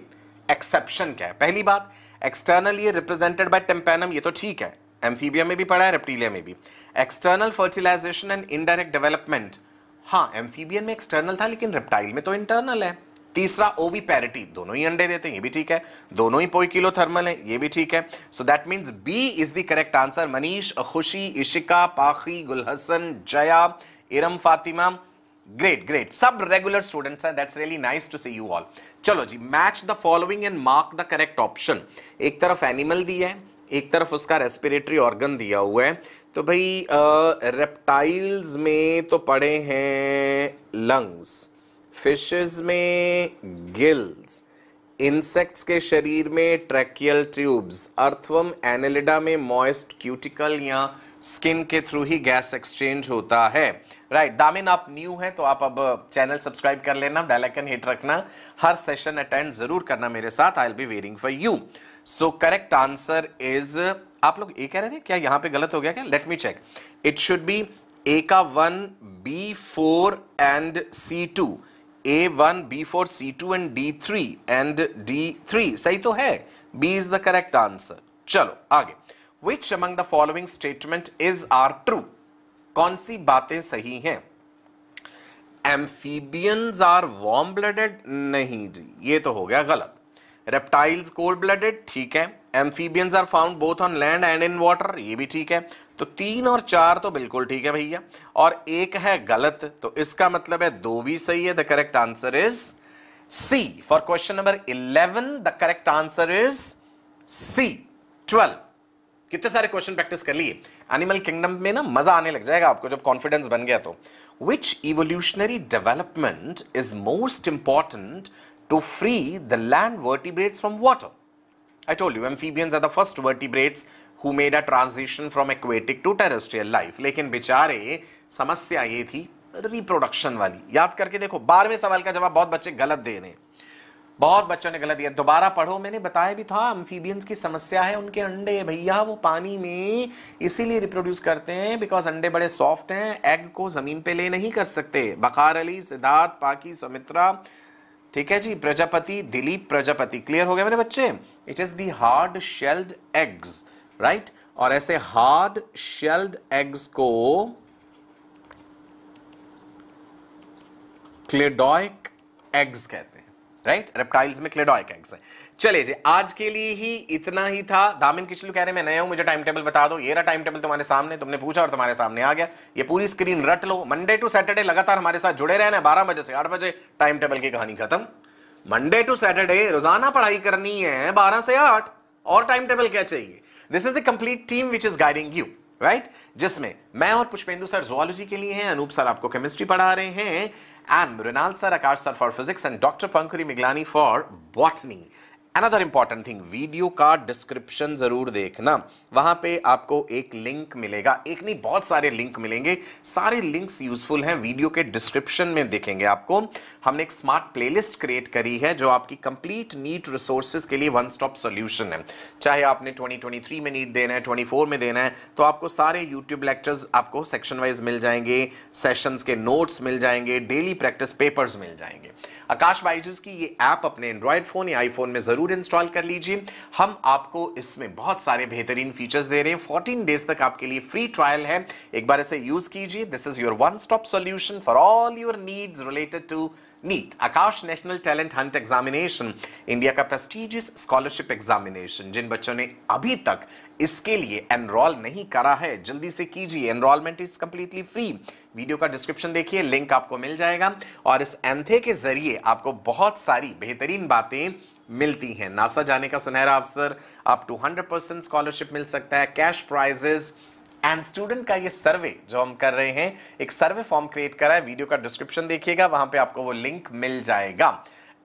एक्सेप्शन क्या है पहली बात एक्सटर्नल रिप्रेजेंटेड बाय टेम्पेनम ये तो ठीक है एम्फीबिया में भी पढ़ा है रेप्टीलिया में भी external fertilization and indirect development हाँ एम्फीबियन में एक्सटर्नल था लेकिन रेप्टाइल में तो इंटरनल है तीसरा ओवी पैरिटी दोनों ही अंडे देते हैं ये भी ठीक है दोनों ही किलो थर्मल है ये भी ठीक है so that means B is the correct answer Manish Khushi Ishika Pakhi Gulhasan Jaya Iram Fatima great great सब रेगुलर स्टूडेंट्स हैं that's really nice to see you all चलो जी match the following and mark the correct option एक तरफ एनिमल दी है एक तरफ उसका रेस्पिरेटरी ऑर्गन दिया हुआ है तो भाई रेप्टाइल्स में तो पड़े हैं लंग्स फिशेस में गिल्स इंसेक्ट्स के शरीर में ट्रैकियल ट्यूब्स अर्थवम एनेलिडा में मॉइस्ट क्यूटिकल या स्किन के थ्रू ही गैस एक्सचेंज होता है राइट दामिन आप न्यू हैं तो आप अब चैनल uh, सब्सक्राइब कर लेना बेल आइकन हिट रखना हर सेशन अटेंड जरूर करना मेरे साथ I will be waiting for you so correct answer is आप लोग ए कह रहे थे क्या यहां पे गलत हो गया क्या let me check it should be A का one B four and C two A one B four C two and D three and D three सही तो है B is the correct answer चलो आगे which among the following statement is are true कौन सी बातें सही हैं एम्फीबियंस आर वार्म ब्लडेड नहीं जी ये तो हो गया गलत रेप्टाइल्स कोल्ड ब्लडेड ठीक है amphibians are found both on land and in water ये भी ठीक है तो तीन और चार तो बिल्कुल ठीक है भैया और एक है गलत तो इसका मतलब है दो भी सही है the correct answer is C for question number eleven the correct answer is C twelve कितने सारे क्वेश्चन प्रैक्टिस कर लिए एनिमल किंगडम में ना मजा आने लग जाएगा आपको जब कॉन्फिडेंस बन गया तो which evolutionary development is most important to free the land vertebrates from water I told you amphibians are the first vertebrates who made a transition from aquatic to terrestrial life लेकिन बेचारे समस्या ये थी reproduction वाली याद करके देखो बारहवें सवाल का जवाब बहुत बच्चे गलत दे रहे हैं बहुत बच्चों ने गलत दिया दोबारा पढ़ो मैंने बताया भी था अम्फीबियंस की समस्या है उनके अंडे भैया वो पानी में इसीलिए रिप्रोड्यूस करते हैं बिकॉज अंडे बड़े सॉफ्ट हैं एग को ज़मीन पे ले नहीं कर सकते बकार अली सिद्धार्थ पाकी सुमित्रा ठीक है जी प्रजापति दिलीप प्रजापति क्लियर हो गया मेरे बच्चे it is the hard shelled eggs right और ऐसे हार्ड शेल्ड एग्स को क्लेडॉइक एग्स कहते हैं राइट रेप्टाइल्स में क्लेडोइक एग्स हैं चले जी आज के लिए ही इतना ही था दामिन किचलू कह रहे मैं नया हूं मुझे टाइम टेबल बता दो ये रहा टाइम टेबल तुम्हारे सामने तुमने पूछा और तुम्हारे सामने आ गया ये पूरी स्क्रीन रट लो मंडे टू सैटरडे लगातार हमारे साथ जुड़े रहना बारह बजे से आठ बजे टाइम टेबल की कहानी खत्म मंडे टू सैटरडे रोजाना पढ़ाई करनी है बारह से आठ और टाइम टेबल क्या चाहिए this is the complete team which is guiding you right right? जिसमें मैं और पुष्पेंदु सर जोलॉजी के लिए हैं अनूप सर आपको केमिस्ट्री पढ़ा रहे हैं and Mrinal sir Akash sir for physics and doctor Pankhuri Miglani for botany another important thing video का डिस्क्रिप्शन जरूर देखना वहां पे आपको एक लिंक मिलेगा एक नहीं बहुत सारे लिंक मिलेंगे सारे लिंक्स यूजफुल हैं वीडियो के डिस्क्रिप्शन में देखेंगे आपको हमने एक स्मार्ट प्लेलिस्ट क्रिएट करी है जो आपकी कंप्लीट नीट रिसोर्सेज के लिए वन स्टॉप सोल्यूशन है चाहे आपने 2023 में नीट देना है 24 में देना है तो आपको सारे यूट्यूब लेक्चर्स आपको सेक्शन वाइज मिल जाएंगे सेशंस के नोट्स मिल जाएंगे डेली प्रैक्टिस पेपर्स मिल जाएंगे आकाश बाईजूस की ये ऐप अपने एंड्रॉयड फोन या आईफोन में जरूर जरूर इंस्टॉल कर लीजिए हम आपको इसमें बहुत सारे बेहतरीन फीचर्स दे रहे हैं फोर्टीन डेज तक आपके लिए फ्री ट्रायल है एक बार इसे यूज कीजिए this is your one stop solution for all your needs related to NEET Aakash national talent hunt examination India का प्रेस्टिजियस स्कॉलरशिप एग्जामिनेशन जिन बच्चों ने अभी तक इसके लिए एनरोल नहीं करा है जल्दी से कीजिए enrollment is completely free video का डिस्क्रिप्शन देखिए लिंक आपको मिल जाएगा और इस एंथे के जरिए आपको बहुत सारी बेहतरीन बातें मिलती हैं नासा जाने का सुनहरा अवसर आप टू हंड्रेड परसेंट स्कॉलरशिप मिल सकता है कैश प्राइजेस एंड स्टूडेंट का ये सर्वे जो हम कर रहे हैं एक सर्वे फॉर्म क्रिएट करा है वीडियो का डिस्क्रिप्शन देखिएगा वहां पे आपको वो लिंक मिल जाएगा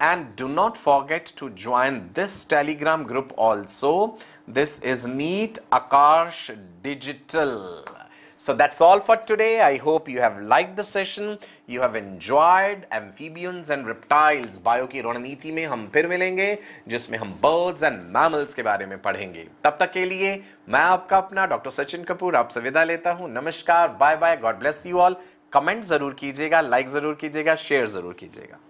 and do not forget to join this telegram group also this is NEET Aakash digital So that's all for today. I hope you have liked the session. You have enjoyed amphibians and reptiles. Bio की रणनीति में हम फिर मिलेंगे जिसमें हम birds and mammals के बारे में पढ़ेंगे तब तक के लिए मैं आपका अपना डॉक्टर सचिन कपूर आपसे विदा लेता हूँ नमस्कार bye bye God bless you all comment जरूर कीजिएगा लाइक जरूर कीजिएगा शेयर जरूर कीजिएगा